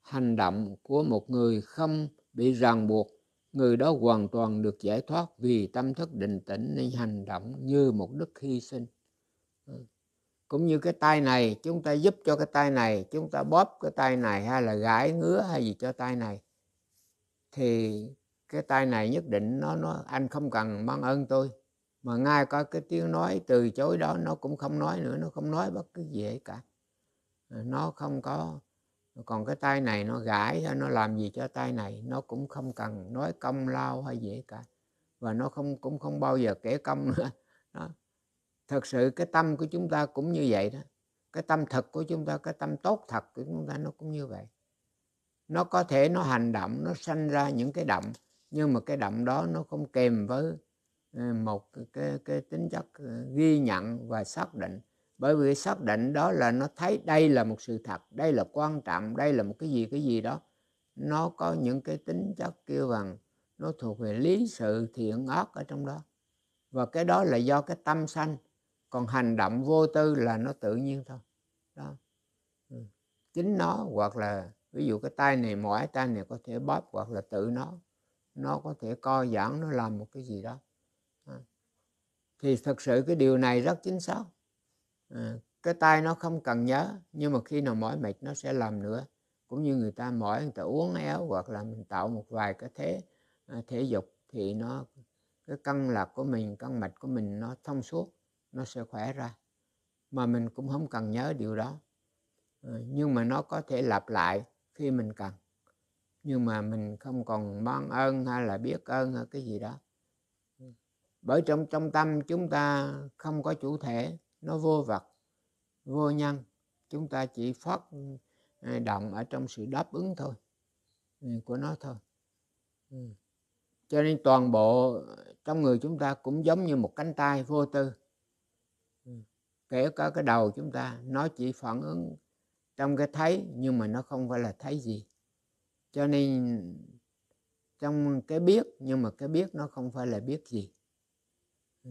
hành động của một người không bị ràng buộc người đó hoàn toàn được giải thoát vì tâm thức định tĩnh nên hành động như một đức hy sinh cũng như cái tay này chúng ta giúp cho cái tay này chúng ta bóp cái tay này hay là gãi ngứa hay gì cho tay này thì cái tay này nhất định nó nó anh không cần mang ơn tôi mà ngay có cái tiếng nói từ chối đó nó cũng không nói nữa nó không nói bất cứ gì hết cả nó không có còn cái tay này nó gãi hay nó làm gì cho tay này nó cũng không cần nói công lao hay gì cả và nó không cũng không bao giờ kể công nữa *laughs* đó. thật sự cái tâm của chúng ta cũng như vậy đó cái tâm thật của chúng ta cái tâm tốt thật của chúng ta nó cũng như vậy nó có thể nó hành động nó sanh ra những cái động nhưng mà cái đậm đó nó không kèm với ờ, một cái, cái tính chất ờ, ghi nhận và xác định bởi vì xác định đó là nó thấy đây là một sự thật đây là quan trọng đây là một cái gì cái gì đó nó có những cái tính chất kêu bằng nó thuộc về lý sự thiện ác ở trong đó và cái đó là do cái tâm sanh còn hành động vô tư là nó tự nhiên thôi đó ừ. chính nó hoặc là ví dụ cái tay này mỏi tay này có thể bóp hoặc là tự nó nó có thể co giãn nó làm một cái gì đó à. thì thật sự cái điều này rất chính xác à. cái tay nó không cần nhớ nhưng mà khi nào mỏi mệt nó sẽ làm nữa cũng như người ta mỏi người ta uống éo hoặc là mình tạo một vài cái thế à, thể dục thì nó cái cân lạc của mình cân mạch của mình nó thông suốt nó sẽ khỏe ra mà mình cũng không cần nhớ điều đó à, nhưng mà nó có thể lặp lại khi mình cần nhưng mà mình không còn ban ơn hay là biết ơn hay cái gì đó bởi trong trong tâm chúng ta không có chủ thể nó vô vật vô nhân chúng ta chỉ phát à, động ở trong sự đáp ứng thôi ừ, của nó thôi ừ. cho nên toàn bộ trong người chúng ta cũng giống như một cánh tay vô tư ừ. kể cả cái đầu chúng ta nó chỉ phản ứng trong cái thấy nhưng mà nó không phải là thấy gì cho nên trong cái biết nhưng mà cái biết nó không phải là biết gì ừ.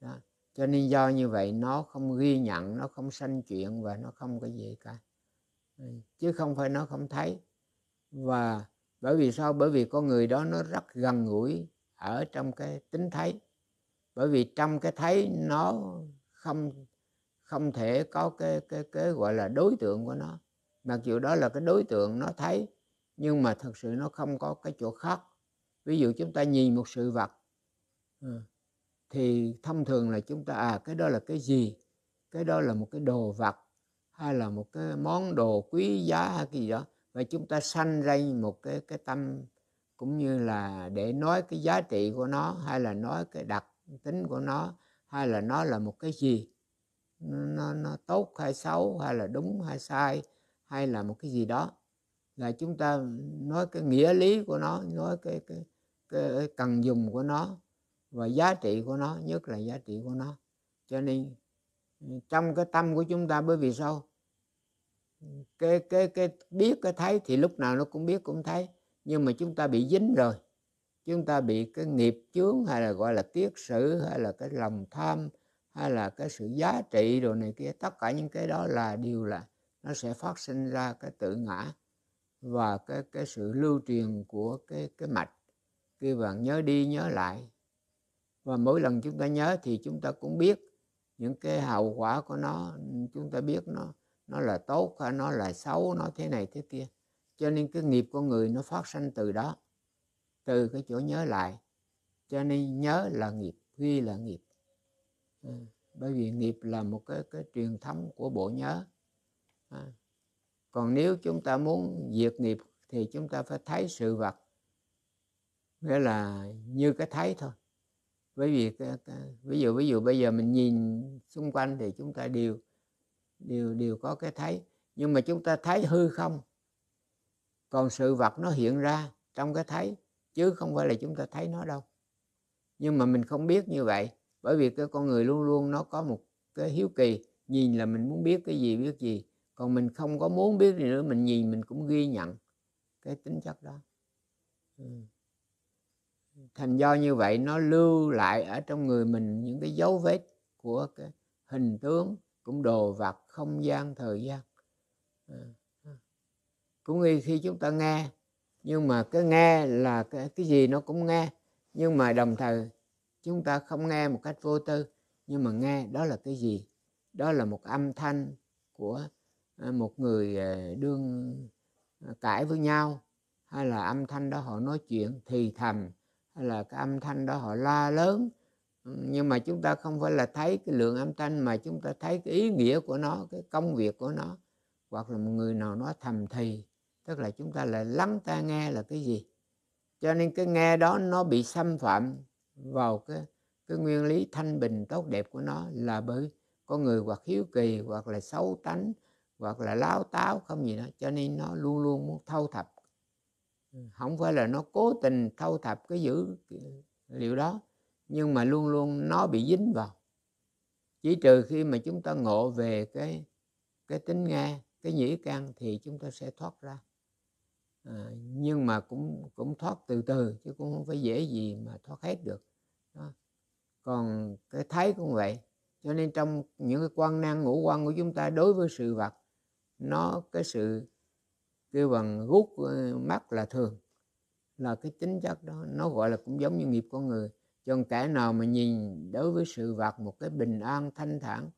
đó. cho nên do như vậy nó không ghi nhận nó không sanh chuyện và nó không có gì cả ừ. chứ không phải nó không thấy và bởi vì sao bởi vì con người đó nó rất gần gũi ở trong cái tính thấy bởi vì trong cái thấy nó không không thể có cái cái cái gọi là đối tượng của nó mặc dù đó là cái đối tượng nó thấy nhưng mà thật sự nó không có cái chỗ khác ví dụ chúng ta nhìn một sự vật ờ, thì thông thường là chúng ta à cái đó là cái gì cái đó là một cái đồ vật hay là một cái món đồ quý giá hay cái gì đó và chúng ta sanh ra một cái cái tâm cũng như là để nói cái giá trị của nó hay là nói cái đặc tính của nó hay là nó là một cái gì nó, nó, nó tốt hay xấu hay là đúng hay sai hay là một cái gì đó là chúng ta nói cái nghĩa lý của nó nói cái, cái, cái cần dùng của nó và giá trị của nó nhất là giá trị của nó cho nên ừ, trong cái tâm của chúng ta bởi vì sao cái cái cái biết cái thấy thì lúc nào nó cũng biết cũng thấy nhưng mà chúng ta bị dính rồi chúng ta bị cái nghiệp chướng hay là gọi là kiết sử hay là cái lòng tham hay là cái sự giá trị đồ này kia tất cả những cái đó là điều là nó sẽ phát sinh ra cái tự ngã và cái cái sự lưu truyền của cái cái mạch khi bạn nhớ đi nhớ lại và mỗi lần chúng ta nhớ thì chúng ta cũng biết những cái hậu quả của nó chúng ta biết nó nó là tốt hay nó là xấu nó thế này thế kia cho nên cái nghiệp con người nó phát sinh từ đó từ cái chỗ nhớ lại cho nên nhớ là nghiệp ghi là nghiệp ừ, bởi vì nghiệp là một cái cái truyền thống của bộ nhớ à, còn nếu chúng ta muốn diệt nghiệp thì chúng ta phải thấy sự vật nghĩa là như cái thấy thôi bởi vì ví dụ ví dụ bây giờ mình nhìn xung quanh thì chúng ta đều đều đều có cái thấy nhưng mà chúng ta thấy hư không còn sự vật nó hiện ra trong cái thấy chứ không phải là chúng ta thấy nó đâu nhưng mà mình không biết như vậy bởi vì cái con người luôn luôn nó có một cái hiếu kỳ nhìn là mình muốn biết cái gì biết gì còn mình không có muốn biết gì nữa mình nhìn mình cũng ghi nhận cái tính chất đó ừ. thành do như vậy nó lưu lại ở trong người mình những cái dấu vết của cái hình tướng cũng đồ vật không gian thời gian ừ. cũng như khi chúng ta nghe nhưng mà cái nghe là cái, cái gì nó cũng nghe nhưng mà đồng thời chúng ta không nghe một cách vô tư nhưng mà nghe đó là cái gì đó là một âm thanh của Ờ, một người ờ, đương ờ, cãi với nhau hay là âm thanh đó họ nói chuyện thì thầm hay là cái âm thanh đó họ la lớn ừ, nhưng mà chúng ta không phải là thấy cái lượng âm thanh mà chúng ta thấy cái ý nghĩa của nó cái công việc của nó hoặc là một người nào nói thầm thì tức là chúng ta lại lắng ta nghe là cái gì cho nên cái nghe đó nó bị xâm phạm vào cái cái nguyên lý thanh bình tốt đẹp của nó là bởi con người hoặc hiếu kỳ hoặc là xấu tánh hoặc là láo táo không gì đó cho nên nó luôn luôn muốn thâu thập không ừ, phải là nó cố tình thâu thập cái dữ liệu đó nhưng mà luôn luôn nó bị dính vào chỉ trừ khi mà chúng ta ngộ về cái cái tính nghe cái nhĩ căn thì chúng ta sẽ thoát ra à, nhưng mà cũng cũng thoát từ từ chứ cũng không phải dễ gì mà thoát hết được đó. còn cái thấy cũng vậy cho nên trong những cái quan năng ngũ quan của chúng ta đối với sự vật nó cái sự kêu bằng gút ờ, mắt là thường là cái tính chất đó nó gọi là cũng giống như nghiệp con người cho kẻ nào mà nhìn đối với sự vật một cái bình an thanh thản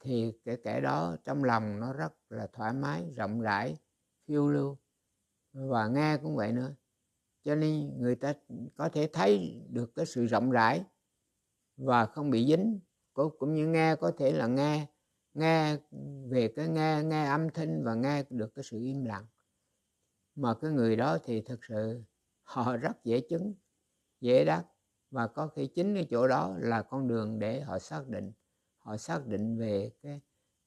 thì cái kẻ đó trong lòng nó rất là thoải mái rộng rãi phiêu lưu và nghe cũng vậy nữa cho nên người ta có thể thấy được cái sự rộng rãi và không bị dính cũng như nghe có thể là nghe nghe về cái nghe nghe âm thanh và nghe được cái sự im lặng mà cái người đó thì thực sự họ *laughs* rất dễ chứng dễ đắc và có khi chính cái chỗ đó là con đường để họ xác định họ xác định về cái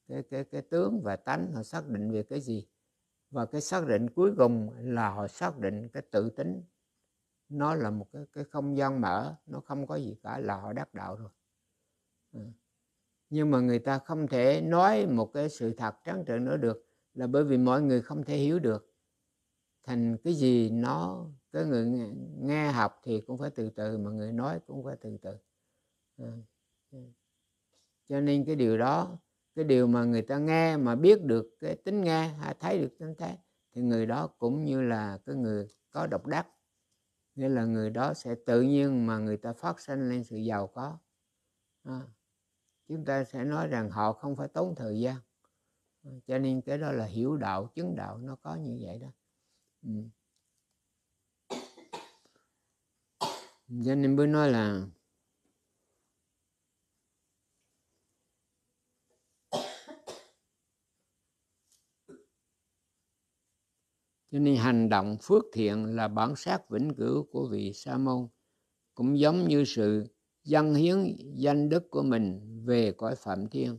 cái cái cái tướng và tánh họ xác định về cái gì và cái xác định cuối cùng là họ xác định cái tự tính nó là một cái, cái không gian mở nó không có gì cả là họ đắc đạo rồi ừ nhưng mà người ta không thể nói một cái sự thật trắng trợn nữa được là bởi vì mọi người không thể hiểu được thành cái gì nó cái người nghe, học thì cũng phải từ từ mà người nói cũng phải từ từ à, à. cho nên cái điều đó cái điều mà người ta nghe mà biết được cái tính nghe hay thấy được tính thế thì người đó cũng như là cái người có độc đắc nghĩa là người đó sẽ tự nhiên mà người ta phát sinh lên sự giàu có à chúng ta sẽ nói rằng họ không phải tốn thời gian ờ, cho nên cái đó là hiểu đạo chứng đạo nó có như vậy đó ừ. cho nên mới nói là cho nên hành động phước thiện là bản sắc vĩnh cửu của vị sa môn cũng giống như sự dâng hiến danh đức của mình về cõi phạm thiên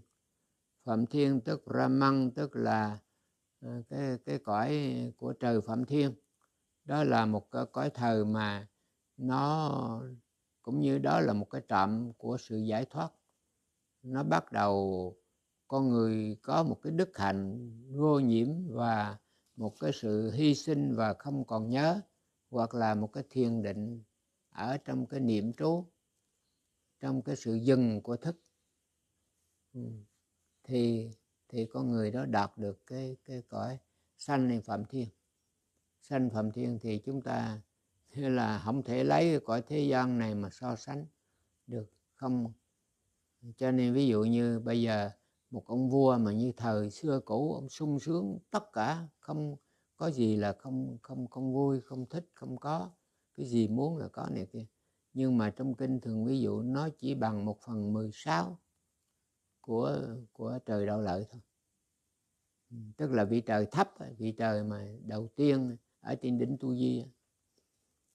phạm thiên tức ramang tức là ờ, cái cái cõi của trời phạm thiên đó là một cái cõi thờ mà nó cũng như đó là một cái trạm của sự giải thoát nó bắt đầu con người có một cái đức hạnh vô nhiễm và một cái sự hy sinh và không còn nhớ hoặc là một cái thiền định ở trong cái niệm trú trong cái sự dừng của thức ừ. thì thì con người đó đạt được cái cái cõi sanh hay phạm thiên sanh phạm thiên thì chúng ta như *laughs* là không thể lấy cái cõi thế gian này mà so sánh được không cho nên ví dụ như bây giờ một ông vua mà như thời xưa cũ ông sung sướng tất cả không có gì là không không không vui không thích không có cái gì muốn là có này kia nhưng mà trong kinh thường ví dụ nó chỉ bằng một phần mười sáu của của trời đạo lợi thôi ừ, tức là vị trời thấp vị trời mà đầu tiên ở trên đỉnh tu di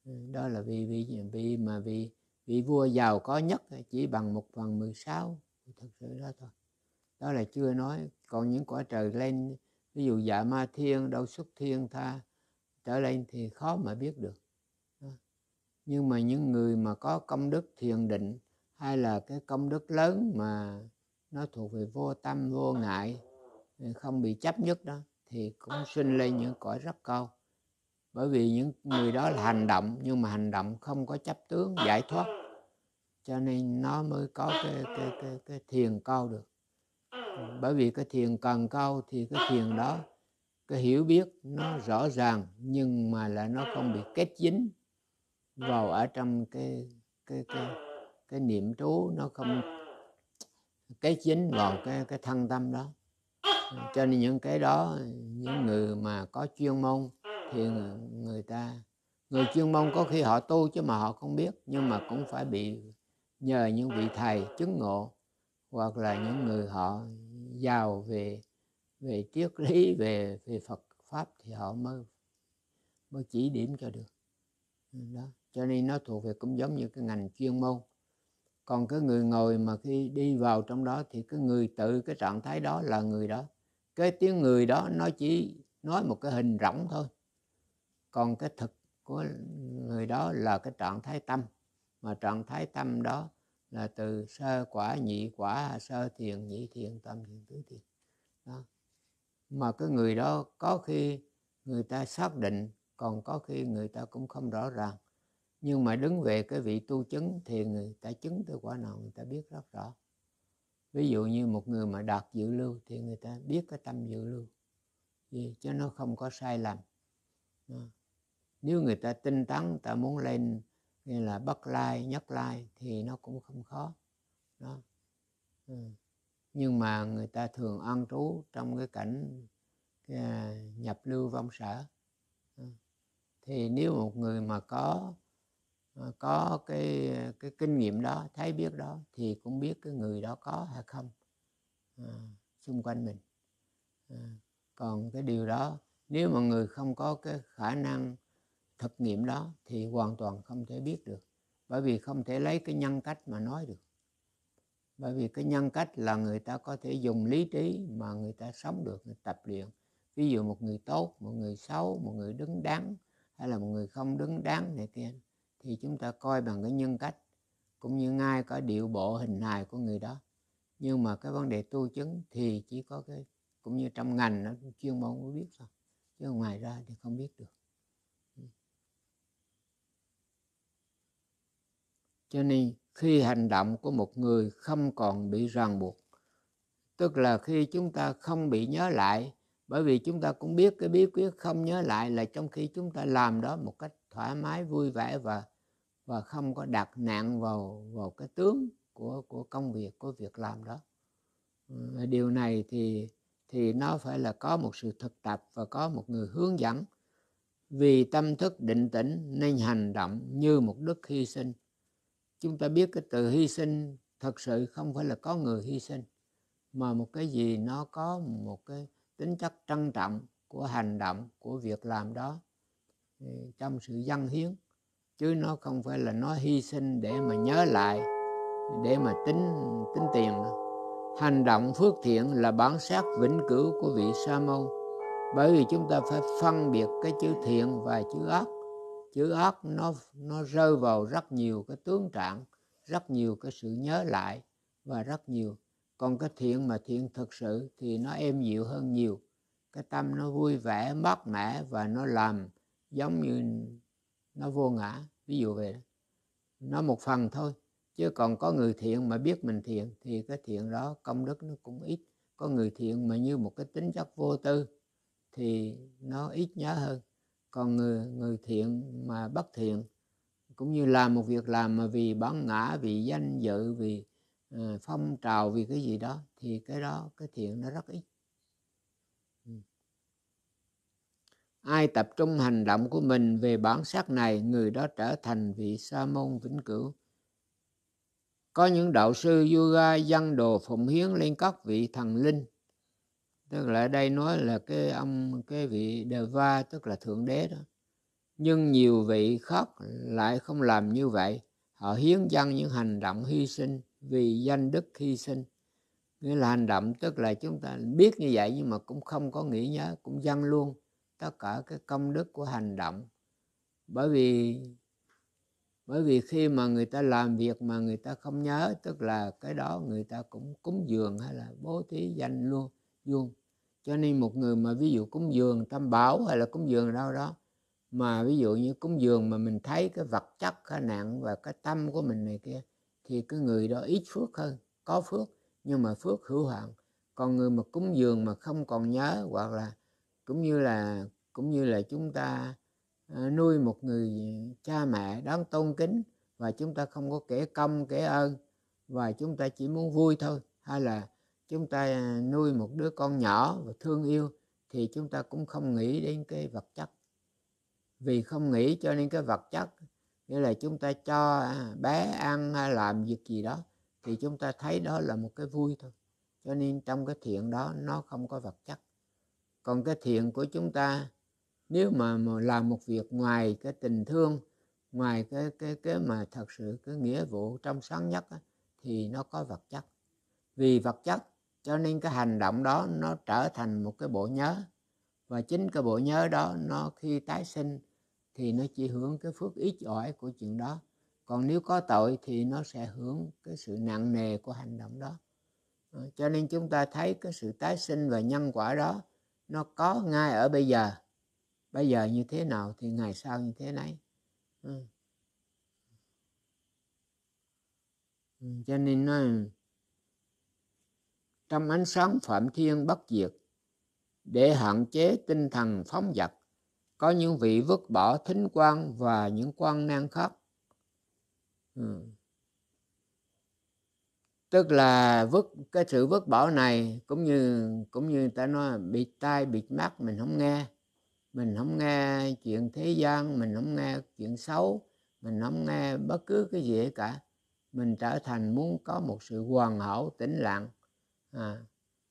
ừ, đó là vị vị vị mà vị vị vua giàu có nhất chỉ bằng một phần mười sáu thực sự đó thôi đó là chưa nói còn những quả trời lên ví dụ dạ ma thiên đâu xuất thiên tha trở lên thì khó mà biết được nhưng mà những người mà có công đức thiền định hay là cái công đức lớn mà nó thuộc về vô tâm vô ngại không bị chấp nhất đó thì cũng sinh lên những cõi rất cao bởi vì những người đó là hành động nhưng mà hành động không có chấp tướng giải thoát cho nên nó mới có cái cái cái, cái thiền cao được bởi vì cái thiền cần cao thì cái thiền đó cái hiểu biết nó rõ ràng nhưng mà là nó không bị kết dính vào ở trong cái cái ờ. cái cái niệm trú nó không ờ. cái dính vào cái cái thân tâm đó ờ. cho nên những cái đó những người mà có chuyên môn thì người ta người chuyên môn có khi họ tu chứ mà họ không biết nhưng mà cũng phải bị nhờ những vị thầy chứng ngộ hoặc là những người họ giàu về về triết lý về về Phật pháp thì họ mới mới chỉ điểm cho được đó cho nên nó thuộc về cũng giống như cái ngành chuyên môn còn cái người ngồi mà khi đi vào trong đó thì cái người tự cái trạng thái đó là người đó cái tiếng người đó nó chỉ nói một cái hình rỗng thôi còn cái thực của người đó là cái trạng thái tâm mà trạng thái tâm đó là từ sơ quả nhị quả sơ thiền nhị thiền tâm thiền tứ thiền đó. mà cái người đó có khi người ta xác định còn có khi người ta cũng không rõ ràng nhưng mà đứng về cái vị tu chứng thì người ta chứng tới quả nào người ta biết rất rõ ví dụ như một người mà đạt dự lưu thì người ta biết cái tâm dự lưu gì cho nó không có sai lầm nếu người ta tinh tấn người ta muốn lên như là bất lai nhất lai thì nó cũng không khó đó ừ. nhưng mà người ta thường an trú trong cái cảnh cái à, nhập lưu vong sở ừ. thì nếu một người mà có Ờ, có cái cái kinh nghiệm đó thấy biết đó thì cũng biết cái người đó có hay không à, xung quanh mình à, còn cái điều đó nếu mà người không có cái khả năng thực nghiệm đó thì hoàn toàn không thể biết được bởi vì không thể lấy cái nhân cách mà nói được bởi vì cái nhân cách là người ta có thể dùng lý trí mà người ta sống được người tập luyện ví dụ một người tốt một người xấu một người đứng đắn hay là một người không đứng đắn này kia thì chúng ta coi bằng cái nhân cách cũng như ngay có điệu bộ hình hài của người đó nhưng mà cái vấn đề tu chứng thì chỉ có cái cũng như trong ngành nó chuyên môn mới biết thôi chứ ngoài ra thì không biết được cho nên khi hành động của một người không còn bị ràng buộc tức là khi chúng ta không bị nhớ lại bởi vì chúng ta cũng biết cái bí quyết không nhớ lại là trong khi chúng ta làm đó một cách thoải mái vui vẻ và và không có đặt nạn vào vào cái tướng của của công việc của việc làm đó ừ, điều này thì thì nó phải là có một sự thực tập và có một người hướng dẫn vì tâm thức định tĩnh nên hành động như một đức hy sinh chúng ta biết cái từ hy sinh thật sự không phải là có người hy sinh mà một cái gì nó có một cái tính chất trân trọng của hành động của việc làm đó ừ, trong sự dân hiến chứ nó không phải là nó hy sinh để mà nhớ lại để mà tính tính tiền đó. hành động phước thiện là bản sắc vĩnh cửu của vị sa môn bởi vì chúng ta phải phân biệt cái chữ thiện và chữ ác chữ ác nó nó rơi vào rất nhiều cái tướng trạng rất nhiều cái sự nhớ lại và rất nhiều còn cái thiện mà thiện thực sự thì nó êm dịu hơn nhiều cái tâm nó vui vẻ mát mẻ và nó làm giống như nó vô ngã ví dụ vậy đó. nó một phần thôi chứ còn có người thiện mà biết mình thiện thì cái thiện đó công đức nó cũng ít có người thiện mà như một cái tính chất vô tư thì nó ít nhớ hơn còn người người thiện mà bất thiện cũng như làm một việc làm mà vì bản ngã vì danh dự vì ờ, phong trào vì cái gì đó thì cái đó cái thiện nó rất ít ai tập trung hành động của mình về bản sắc này người đó trở thành vị sa môn vĩnh cửu có những đạo sư yoga dân đồ phụng hiến lên các vị thần linh tức là ở đây nói là cái ông cái vị deva tức là thượng đế đó nhưng nhiều vị khác lại không làm như vậy họ hiến dân những hành động hy sinh vì danh đức hy sinh nghĩa là hành động tức là chúng ta biết như vậy nhưng mà cũng không có nghĩ nhớ cũng dâng luôn tất cả cái công đức của hành động bởi vì bởi vì khi mà người ta làm việc mà người ta không nhớ tức là cái đó người ta cũng cúng dường hay là bố thí danh luôn vuông cho nên một người mà ví dụ cúng dường tam bảo hay là cúng dường đâu đó mà ví dụ như cúng dường mà mình thấy cái vật chất khả nạn và cái tâm của mình này kia thì cái người đó ít phước hơn có phước nhưng mà phước hữu hạn còn người mà cúng dường mà không còn nhớ hoặc là cũng như là cũng như là chúng ta ờ, nuôi một người cha mẹ đáng tôn kính và chúng ta không có kể công kể ơn và chúng ta chỉ muốn vui thôi hay là chúng ta ờ, nuôi một đứa con nhỏ và thương yêu thì chúng ta cũng không nghĩ đến cái vật chất vì không nghĩ cho nên cái vật chất nghĩa là chúng ta cho à, bé ăn hay làm việc gì đó thì chúng ta thấy đó là một cái vui thôi cho nên trong cái thiện đó nó không có vật chất còn cái thiện của chúng ta nếu mà, mà làm một việc ngoài cái tình thương ngoài cái cái cái mà thật sự cái nghĩa vụ trong sáng nhất á, thì nó có vật chất vì vật chất cho nên cái hành động đó nó trở thành một cái bộ nhớ và chính cái bộ nhớ đó nó khi tái sinh thì nó chỉ hưởng cái phước ít ỏi của chuyện đó còn nếu có tội thì nó sẽ hưởng cái sự nặng nề của hành động đó ờ, cho nên chúng ta thấy cái sự tái sinh và nhân quả đó nó có ngay ở bây giờ bây giờ như thế nào thì ngày sau như thế nấy ừ. ừ. cho nên nó trong ánh sáng phạm thiên bất diệt để hạn chế tinh thần phóng dật có những vị vứt bỏ thính quan và những quan năng khác ừ tức là vứt cái sự vứt bỏ này cũng như cũng như ta nói bị tai bị mắt mình không nghe mình không nghe chuyện thế gian mình không nghe chuyện xấu mình không nghe bất cứ cái gì cả mình trở thành muốn có một sự hoàn hảo tĩnh lặng à,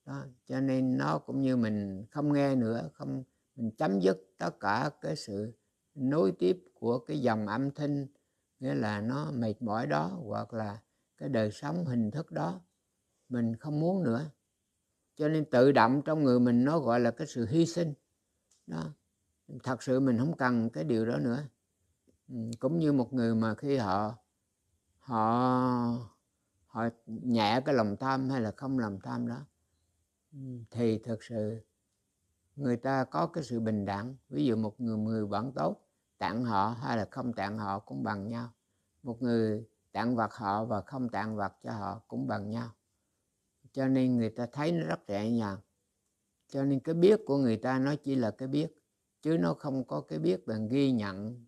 đó cho nên nó cũng như mình không nghe nữa không mình chấm dứt tất cả cái sự nối tiếp của cái dòng âm thanh nghĩa là nó mệt mỏi đó hoặc là cái đời sống hình thức đó mình không muốn nữa cho nên tự động trong người mình nó gọi là cái sự hy sinh đó thật sự mình không cần cái điều đó nữa ừ, cũng như một người mà khi họ họ họ nhẹ cái lòng tham hay là không lòng tham đó ừ, thì thật sự người ta có cái sự bình đẳng ví dụ một người người bạn tốt tặng họ hay là không tặng họ cũng bằng nhau một người tặng vật họ và không tặng vật cho họ cũng bằng nhau cho nên người ta thấy nó rất nhẹ nhàng cho nên cái biết của người ta nó chỉ là cái biết chứ nó không có cái biết bằng ghi nhận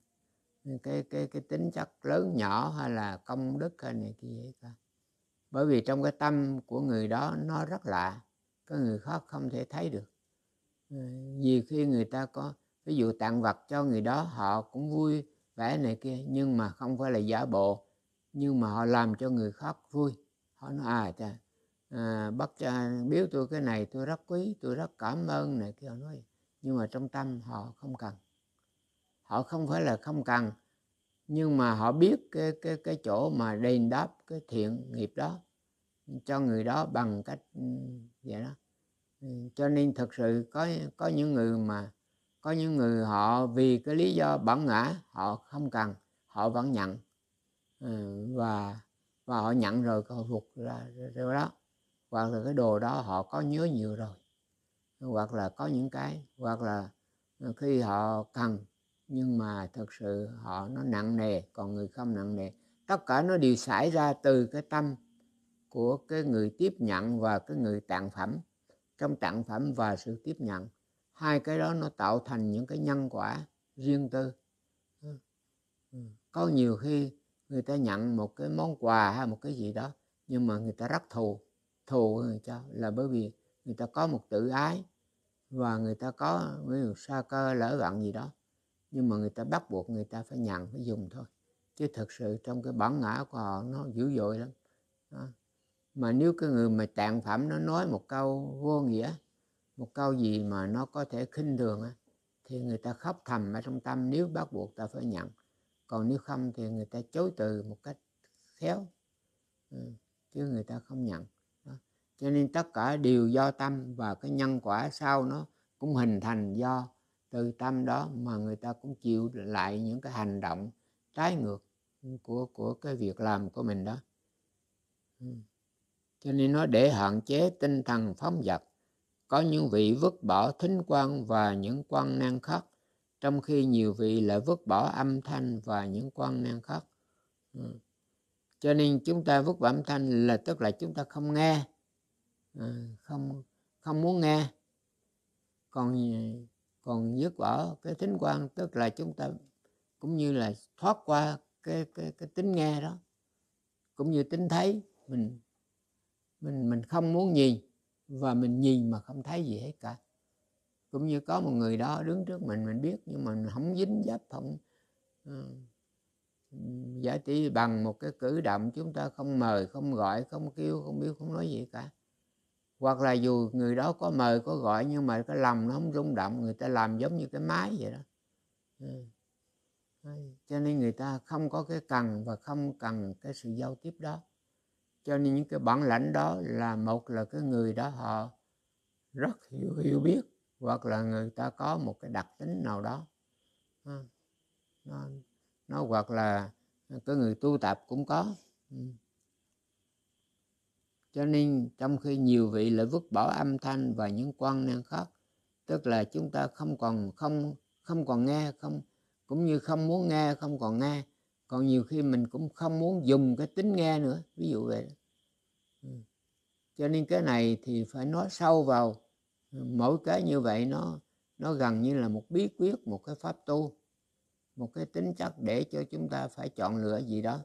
cái cái cái tính chất lớn nhỏ hay là công đức hay này kia cả bởi vì trong cái tâm của người đó nó rất lạ có người khác không thể thấy được vì ờ, khi người ta có ví dụ tặng vật cho người đó họ cũng vui vẻ này kia nhưng mà không phải là giả bộ nhưng mà họ làm cho người khác vui họ nói à cha à, bác cha biếu tôi cái này tôi rất quý tôi rất cảm ơn này kia nói nhưng mà trong tâm họ không cần họ không phải là không cần nhưng mà họ biết cái cái cái chỗ mà đền đáp cái thiện nghiệp đó cho người đó bằng cách ừ, vậy đó ừ, cho nên thực sự có có những người mà có những người họ vì cái lý do bản ngã họ không cần họ vẫn nhận Ừ, và và họ nhận rồi họ phục là điều đó hoặc là cái đồ đó họ có nhớ nhiều rồi hoặc là có những cái hoặc là ờ, khi họ cần nhưng mà thật sự họ nó nặng nề còn người không nặng nề tất cả nó đều xảy ra từ cái tâm của cái người tiếp nhận và cái người tặng phẩm trong tặng phẩm và sự tiếp nhận hai cái đó nó tạo thành những cái nhân quả riêng tư ừ, ừ. có nhiều khi người ta nhận một cái món quà hay một cái gì đó nhưng mà người ta rất thù thù người ta là bởi vì người ta có một tự ái và người ta có ví dụ sa cơ lỡ vặn gì đó nhưng mà người ta bắt buộc người ta phải nhận phải dùng thôi chứ thực sự trong cái bản ngã của họ nó dữ dội lắm đó. mà nếu cái người mà tàn phẩm nó nói một câu vô nghĩa một câu gì mà nó có thể khinh thường thì người ta khóc thầm ở trong tâm nếu bắt buộc ta phải nhận còn nếu không thì người ta chối từ một cách khéo ừ. chứ người ta không nhận đó. cho nên tất cả đều do tâm và cái nhân quả sau nó cũng hình thành do từ tâm đó mà người ta cũng chịu lại những cái hành động trái ngược của của cái việc làm của mình đó ừ. cho nên nó để hạn chế tinh thần phóng dật có những vị vứt bỏ thính quan và những quan năng khác trong khi nhiều vị lại vứt bỏ âm thanh và những quan năng khác ừ. cho nên chúng ta vứt bỏ âm thanh là tức là chúng ta không nghe ừ, không không muốn nghe còn còn dứt bỏ cái thính quan tức là chúng ta cũng như là thoát qua cái cái cái tính nghe đó cũng như tính thấy mình mình mình không muốn nhìn và mình nhìn mà không thấy gì hết cả cũng như có một người đó đứng trước mình mình biết nhưng mà mình không dính dấp không uh, ờ, giả tỷ bằng một cái cử động chúng ta không mời không gọi không kêu không biết không nói gì cả hoặc là dù người đó có mời có gọi nhưng mà cái lòng nó không rung động người ta làm giống như cái máy vậy đó ừ. cho nên người ta không có cái cần và không cần cái sự giao tiếp đó cho nên những cái bản lãnh đó là một là cái người đó họ rất hiểu, hiểu biết hoặc là người ta có một cái đặc tính nào đó nó, nó hoặc là cái người tu tập cũng có ừ. cho nên trong khi nhiều vị lại vứt bỏ âm thanh và những quan năng khác tức là chúng ta không còn không không còn nghe không cũng như không muốn nghe không còn nghe còn nhiều khi mình cũng không muốn dùng cái tính nghe nữa ví dụ vậy ừ. cho nên cái này thì phải nói sâu vào mỗi cái như vậy nó nó gần như là một bí quyết một cái pháp tu một cái tính chất để cho chúng ta phải chọn lựa gì đó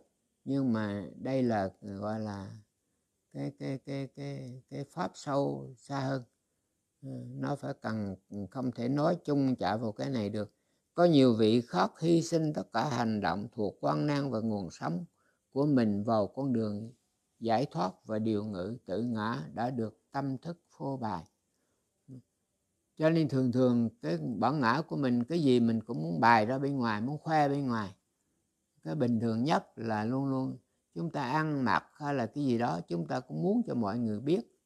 nhưng mà đây là gọi là cái cái cái cái cái pháp sâu xa hơn ờ, nó phải cần không thể nói chung chả vào cái này được có nhiều vị khác hy sinh tất cả hành động thuộc quan năng và nguồn sống của mình vào con đường giải thoát và điều ngữ tự ngã đã được tâm thức phô bày cho nên thường thường cái bản ngã của mình cái gì mình cũng muốn bài ra bên ngoài muốn khoe bên ngoài cái bình thường nhất là luôn luôn chúng ta ăn mặc hay là cái gì đó chúng ta cũng muốn cho mọi người biết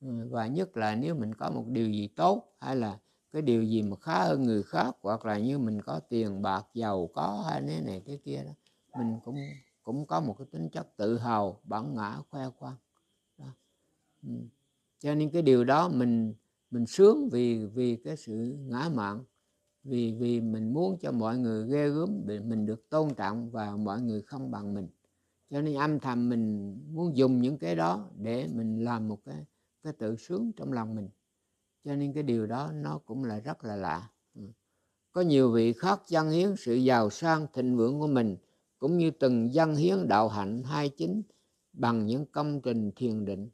ừ, và nhất là nếu mình có một điều gì tốt hay là cái điều gì mà khá hơn người khác hoặc là như mình có tiền bạc giàu có hay thế này cái kia đó mình cũng cũng có một cái tính chất tự hào bản ngã khoe khoang ừ. cho nên cái điều đó mình mình sướng vì vì cái sự ngã mạn vì vì mình muốn cho mọi người ghê gớm mình được tôn trọng và mọi người không bằng mình cho nên âm thầm mình muốn dùng những cái đó để mình làm một cái cái tự sướng trong lòng mình cho nên cái điều đó nó cũng là rất là lạ ừ. có nhiều vị khác dân hiến sự giàu sang thịnh vượng của mình cũng như từng dân hiến đạo hạnh hai chính bằng những công trình thiền định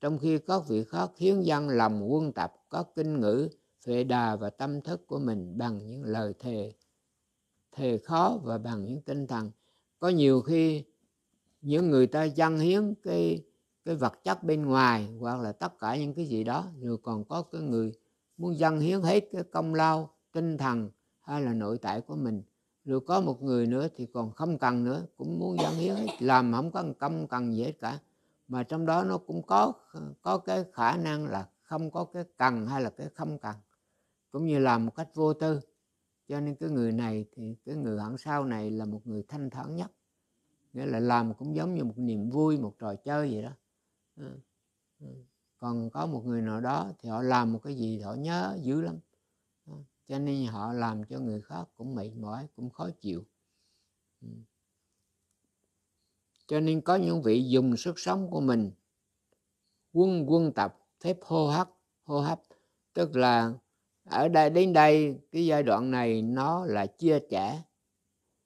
trong khi các vị khác hiến dân lòng quân tập có kinh ngữ phệ đà và tâm thức của mình bằng những lời thề thề khó và bằng những tinh thần có nhiều khi những người ta dâng hiến cái cái vật chất bên ngoài hoặc là tất cả những cái gì đó rồi còn có cái người muốn dâng hiến hết cái công lao tinh thần hay là nội tại của mình rồi có một người nữa thì còn không cần nữa cũng muốn dâng hiến hết làm không cần công cần gì hết cả mà trong đó nó cũng có có cái khả năng là không có cái cần hay là cái không cần cũng như làm một cách vô tư cho nên cái người này thì cái người hẳn sau này là một người thanh thản nhất nghĩa là làm cũng giống như một niềm vui một trò chơi vậy đó ừ. Ừ. còn có một người nào đó thì họ làm một cái gì họ nhớ dữ lắm ừ. cho nên họ làm cho người khác cũng mệt mỏi cũng khó chịu cho nên có những vị dùng sức sống của mình quân quân tập phép hô hấp hô hấp tức là ở đây đến đây cái giai đoạn này nó là chia chẻ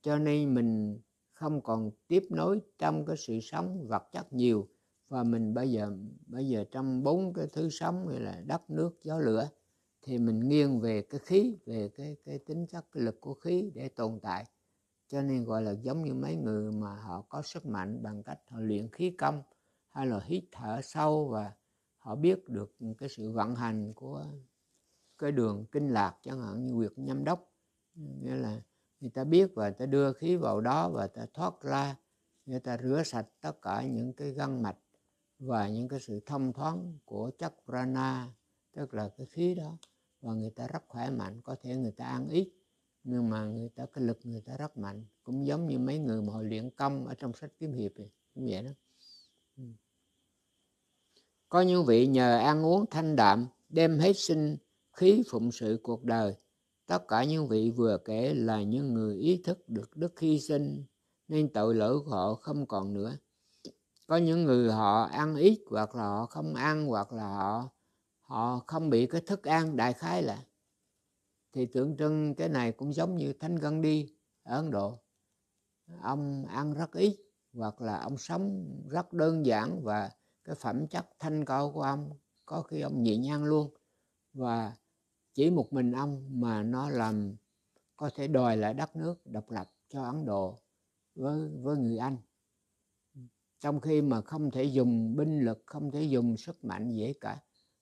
cho nên mình không còn tiếp nối trong cái sự sống vật chất nhiều và mình bây giờ bây giờ trong bốn cái thứ sống như là đất nước gió lửa thì mình nghiêng về cái khí về cái cái tính chất cái lực của khí để tồn tại cho nên gọi là giống như mấy người mà họ có sức mạnh bằng cách họ luyện khí công hay là hít thở sâu và họ biết được cái sự vận hành của cái đường kinh lạc chẳng hạn như việc nhâm đốc nghĩa là người ta biết và ta đưa khí vào đó và ta thoát ra người ta rửa sạch tất cả những cái gân mạch và những cái sự thông thoáng của chất prana tức là cái khí đó và người ta rất khỏe mạnh có thể người ta ăn ít nhưng mà người ta cái lực người ta rất mạnh cũng giống như mấy người mà họ luyện công ở trong sách kiếm hiệp ấy, cũng vậy đó có những vị nhờ ăn uống thanh đạm đem hết sinh khí phụng sự cuộc đời tất cả những vị vừa kể là những người ý thức được đức hy sinh nên tội lỗi của họ không còn nữa có những người họ ăn ít hoặc là họ không ăn hoặc là họ họ không bị cái thức ăn đại khái là thì tượng trưng cái này cũng giống như thánh gân đi ở ấn độ ông ăn rất ít hoặc là ông sống rất đơn giản và cái phẩm chất thanh cao của ông có khi ông nhị nhan luôn và chỉ một mình ông mà nó làm có thể đòi lại đất nước độc lập cho Ấn Độ với với người Anh trong khi mà không thể dùng binh lực không thể dùng sức mạnh dễ cả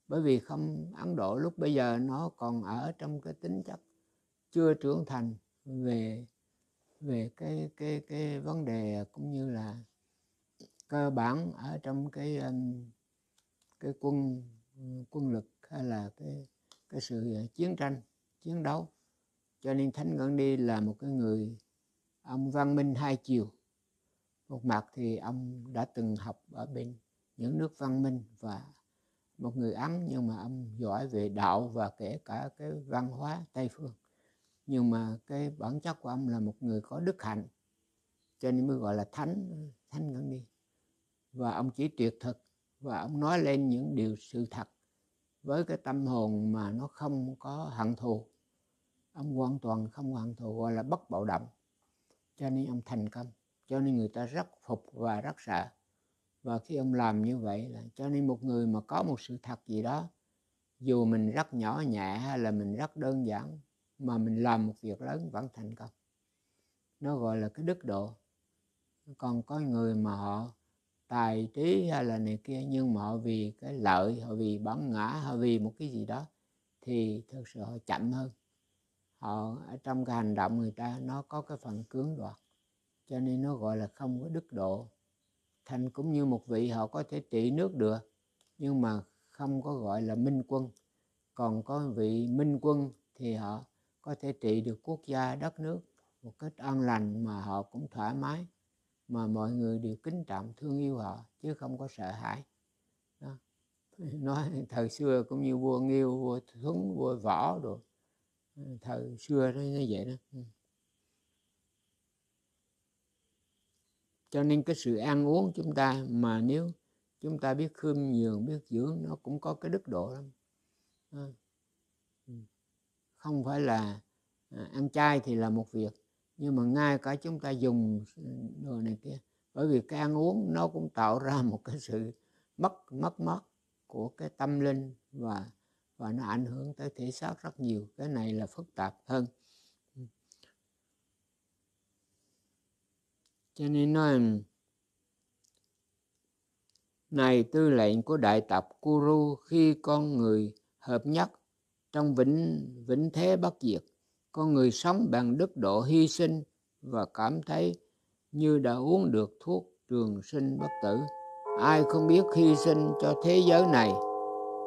bởi vì không Ấn Độ lúc bây giờ nó còn ở trong cái tính chất chưa trưởng thành về về cái cái cái vấn đề cũng như là cơ bản ở trong cái ờ, cái quân ừ, quân lực hay là cái cái sự ờ, chiến tranh chiến đấu cho nên thánh gần đi là một cái người ông văn minh hai chiều một mặt thì ông đã từng học ở bên những nước văn minh và một người ấm nhưng mà ông giỏi về đạo và kể cả cái văn hóa tây phương nhưng mà cái bản chất của ông là một người có đức hạnh cho nên mới gọi là thánh thánh gần đi và ông chỉ tuyệt thực và ông nói lên những điều sự thật với cái tâm hồn mà nó không có hận thù ông hoàn toàn không hận thù gọi là bất bạo động cho nên ông thành công cho nên người ta rất phục và rất sợ và khi ông làm như vậy là cho nên một người mà có một sự thật gì đó dù mình rất nhỏ nhẹ hay là mình rất đơn giản mà mình làm một việc lớn vẫn thành công nó gọi là cái đức độ còn có người mà họ tài trí hay là này kia nhưng mà họ vì cái lợi họ vì bản ngã họ vì một cái gì đó thì thực sự họ chậm hơn họ ở trong cái hành động người ta nó có cái phần cứng đoạt cho nên nó gọi là không có đức độ thành cũng như một vị họ có thể trị nước được nhưng mà không có gọi là minh quân còn có vị minh quân thì họ có thể trị được quốc gia đất nước một cách an lành mà họ cũng thoải mái mà mọi người đều kính trọng thương yêu họ chứ không có sợ hãi đó. *laughs* nói thời xưa cũng như vua nghiêu vua thuấn vua võ rồi thời xưa nó như vậy đó ừ. cho nên cái sự ăn uống chúng ta mà nếu chúng ta biết khươm nhường biết dưỡng nó cũng có cái đức độ lắm ừ. không phải là à, ăn chay thì là một việc nhưng mà ngay cả chúng ta dùng ừ, đồ này kia bởi vì cái ăn uống nó cũng tạo ra một cái sự mất mất mất của cái tâm linh và và nó ảnh hưởng tới thể xác rất nhiều cái này là phức tạp hơn cho nên nói này tư lệnh của đại tập Kuru khi con người hợp nhất trong vĩnh vĩnh thế bất diệt con người sống bằng đức độ hy sinh và cảm thấy như đã uống được thuốc trường sinh bất tử ai không biết hy sinh cho thế giới này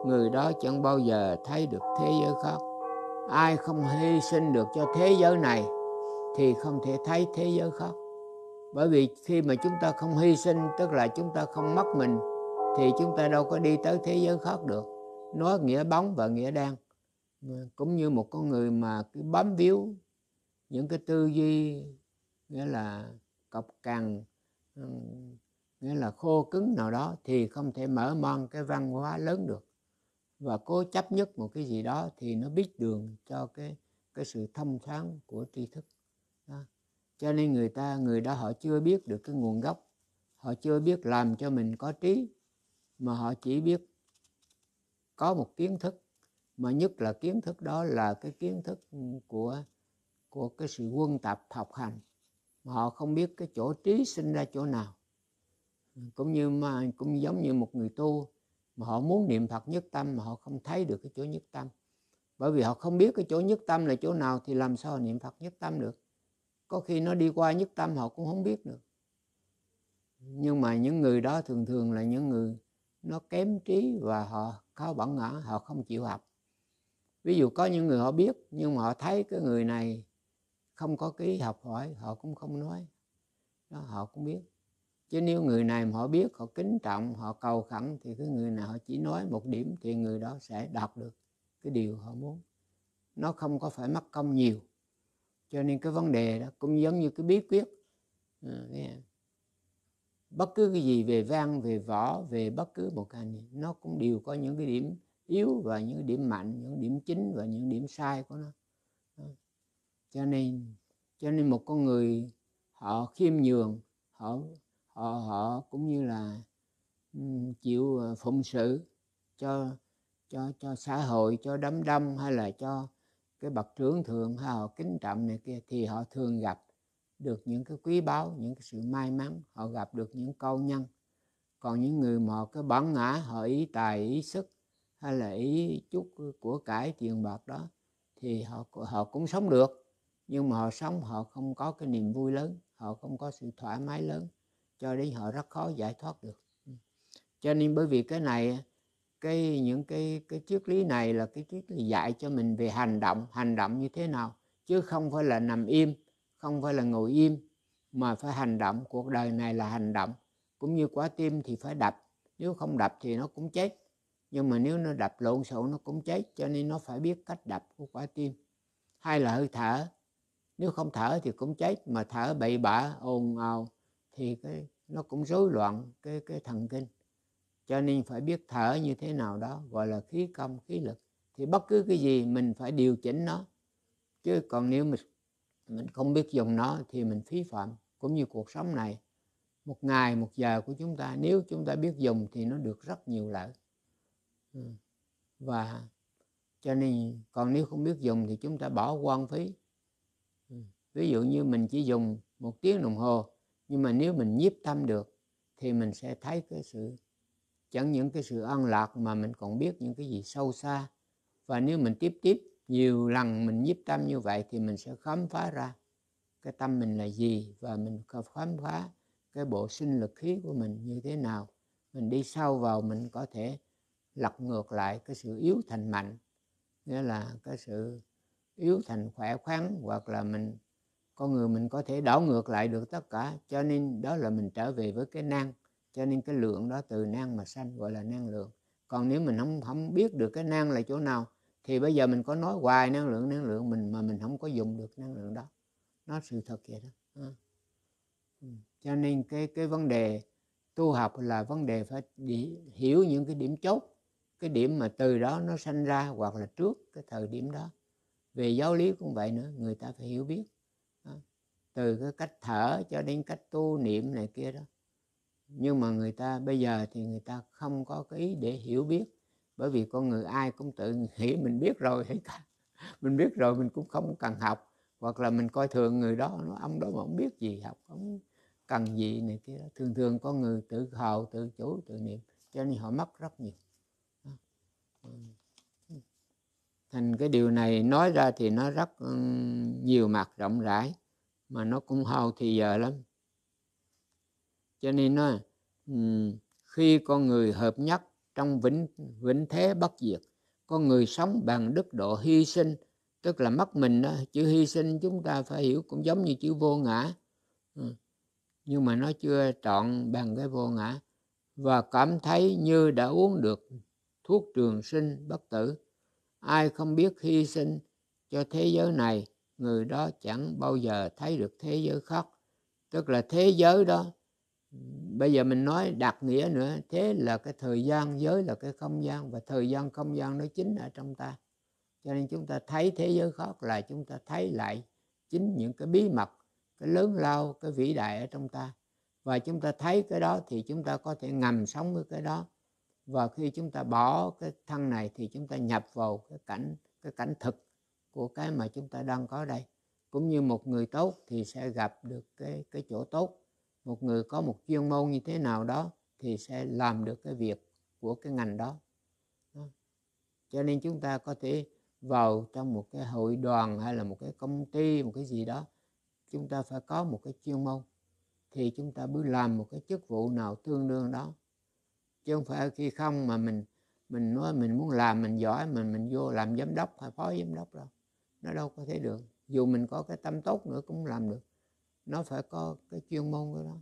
người đó chẳng bao giờ thấy được thế giới khác ai không hy sinh được cho thế giới này thì không thể thấy thế giới khác bởi vì khi mà chúng ta không hy sinh tức là chúng ta không mất mình thì chúng ta đâu có đi tới thế giới khác được nó nghĩa bóng và nghĩa đen cũng như một con người mà cứ bám víu những cái tư duy nghĩa là cọc cằn nghĩa là khô cứng nào đó thì không thể mở mang cái văn hóa lớn được và cố chấp nhất một cái gì đó thì nó biết đường cho cái cái sự thông thoáng của tri thức đó. cho nên người ta người đó họ chưa biết được cái nguồn gốc họ chưa biết làm cho mình có trí mà họ chỉ biết có một kiến thức mà nhất là kiến thức đó là cái kiến thức của của cái sự quân tập học hành mà họ không biết cái chỗ trí sinh ra chỗ nào cũng như mà cũng giống như một người tu mà họ muốn niệm Phật nhất tâm mà họ không thấy được cái chỗ nhất tâm bởi vì họ không biết cái chỗ nhất tâm là chỗ nào thì làm sao niệm Phật nhất tâm được có khi nó đi qua nhất tâm họ cũng không biết được nhưng mà những người đó thường thường là những người nó kém trí và họ khó bẩn ngã họ không chịu học ví dụ có những người họ biết nhưng mà họ thấy cái người này không có ký học hỏi họ cũng không nói đó họ cũng biết chứ nếu người này mà họ biết họ kính trọng họ cầu khẩn thì cái người nào họ chỉ nói một điểm thì người đó sẽ đọc được cái điều họ muốn nó không có phải mất công nhiều cho nên cái vấn đề đó cũng giống như cái bí quyết ừ, bất cứ cái gì về văn về võ về bất cứ một cái gì nó cũng đều có những cái điểm yếu và những điểm mạnh những điểm chính và những điểm sai của nó cho nên cho nên một con người họ khiêm nhường họ họ họ cũng như là chịu ờ, phụng sự cho cho cho xã hội cho đám đông hay là cho cái bậc trưởng thượng hay họ kính trọng này kia thì họ thường gặp được những cái quý báu những cái sự may mắn họ gặp được những câu nhân còn những người mà cái cứ bản ngã họ ý tài ý sức hay là ý chút của cải tiền bạc đó thì họ họ cũng sống được nhưng mà họ sống họ không có cái niềm vui lớn họ không có sự thoải mái lớn cho đến họ rất khó giải thoát được cho nên bởi vì cái này cái những cái cái triết lý này là cái triết lý dạy cho mình về hành động hành động như thế nào chứ không phải là nằm im không phải là ngồi im mà phải hành động cuộc đời này là hành động cũng như quả tim thì phải đập nếu không đập thì nó cũng chết nhưng mà nếu nó đập lộn xộn nó cũng chết cho nên nó phải biết cách đập của quả tim hay là hơi thở nếu không thở thì cũng chết mà thở bậy bạ ồn ào thì cái nó cũng rối loạn cái cái thần kinh cho nên phải biết thở như thế nào đó gọi là khí công khí lực thì bất cứ cái gì mình phải điều chỉnh nó chứ còn nếu mình mình không biết dùng nó thì mình phí phạm cũng như cuộc sống này một ngày một giờ của chúng ta nếu chúng ta biết dùng thì nó được rất nhiều lợi Ừ. và cho nên còn nếu không biết dùng thì chúng ta bỏ quan phí ừ. ví dụ như mình chỉ dùng một tiếng đồng hồ nhưng mà nếu mình nhiếp tâm được thì mình sẽ thấy cái sự chẳng những cái sự an lạc mà mình còn biết những cái gì sâu xa và nếu mình tiếp tiếp nhiều lần mình nhiếp tâm như vậy thì mình sẽ khám phá ra cái tâm mình là gì và mình khám phá cái bộ sinh lực khí của mình như thế nào mình đi sâu vào mình có thể lật ngược lại cái sự yếu thành mạnh nghĩa là cái sự yếu thành khỏe khoắn hoặc là mình con người mình có thể đảo ngược lại được tất cả cho nên đó là mình trở về với cái năng cho nên cái lượng đó từ năng mà sanh gọi là năng lượng còn nếu mình không không biết được cái năng là chỗ nào thì bây giờ mình có nói hoài năng lượng năng lượng mình mà mình không có dùng được năng lượng đó nó sự thật vậy đó à. ừ. cho nên cái cái vấn đề tu học là vấn đề phải hiểu những cái điểm chốt cái điểm mà từ đó nó sanh ra hoặc là trước cái thời điểm đó về giáo lý cũng vậy nữa người ta phải hiểu biết đó. từ cái cách thở cho đến cách tu niệm này kia đó nhưng mà người ta bây giờ thì người ta không có cái ý để hiểu biết bởi vì con người ai cũng tự nghĩ mình biết rồi hết cả *laughs* mình biết rồi mình cũng không cần học hoặc là mình coi thường người đó nó ông đó mà không biết gì học không cần gì này kia thường thường con người tự hào tự chủ tự niệm cho nên họ mất rất nhiều thành cái điều này nói ra thì nó rất ừ, nhiều mặt rộng rãi mà nó cũng hao thì giờ lắm cho nên nó ừ, khi con người hợp nhất trong vĩnh vĩnh thế bất diệt con người sống bằng đức độ hy sinh tức là mất mình đó chữ hy sinh chúng ta phải hiểu cũng giống như chữ vô ngã ừ, nhưng mà nó chưa trọn bằng cái vô ngã và cảm thấy như đã uống được thuốc trường sinh bất tử. Ai không biết hy sinh cho thế giới này, người đó chẳng bao giờ thấy được thế giới khác. Tức là thế giới đó, bây giờ mình nói đặc nghĩa nữa, thế là cái thời gian, giới là cái không gian và thời gian không gian nó chính ở trong ta. Cho nên chúng ta thấy thế giới khác là chúng ta thấy lại chính những cái bí mật, cái lớn lao, cái vĩ đại ở trong ta. Và chúng ta thấy cái đó thì chúng ta có thể ngầm sống với cái đó và khi chúng ta bỏ cái thân này thì chúng ta nhập vào cái cảnh cái cảnh thực của cái mà chúng ta đang có đây cũng như một người tốt thì sẽ gặp được cái cái chỗ tốt một người có một chuyên môn như thế nào đó thì sẽ làm được cái việc của cái ngành đó cho nên chúng ta có thể vào trong một cái hội đoàn hay là một cái công ty một cái gì đó chúng ta phải có một cái chuyên môn thì chúng ta mới làm một cái chức vụ nào tương đương đó chứ không phải khi không mà mình mình nói mình muốn làm mình giỏi mình mình vô làm giám đốc hay phó giám đốc đâu nó đâu có thể được dù mình có cái tâm tốt nữa cũng làm được nó phải có cái chuyên môn của nó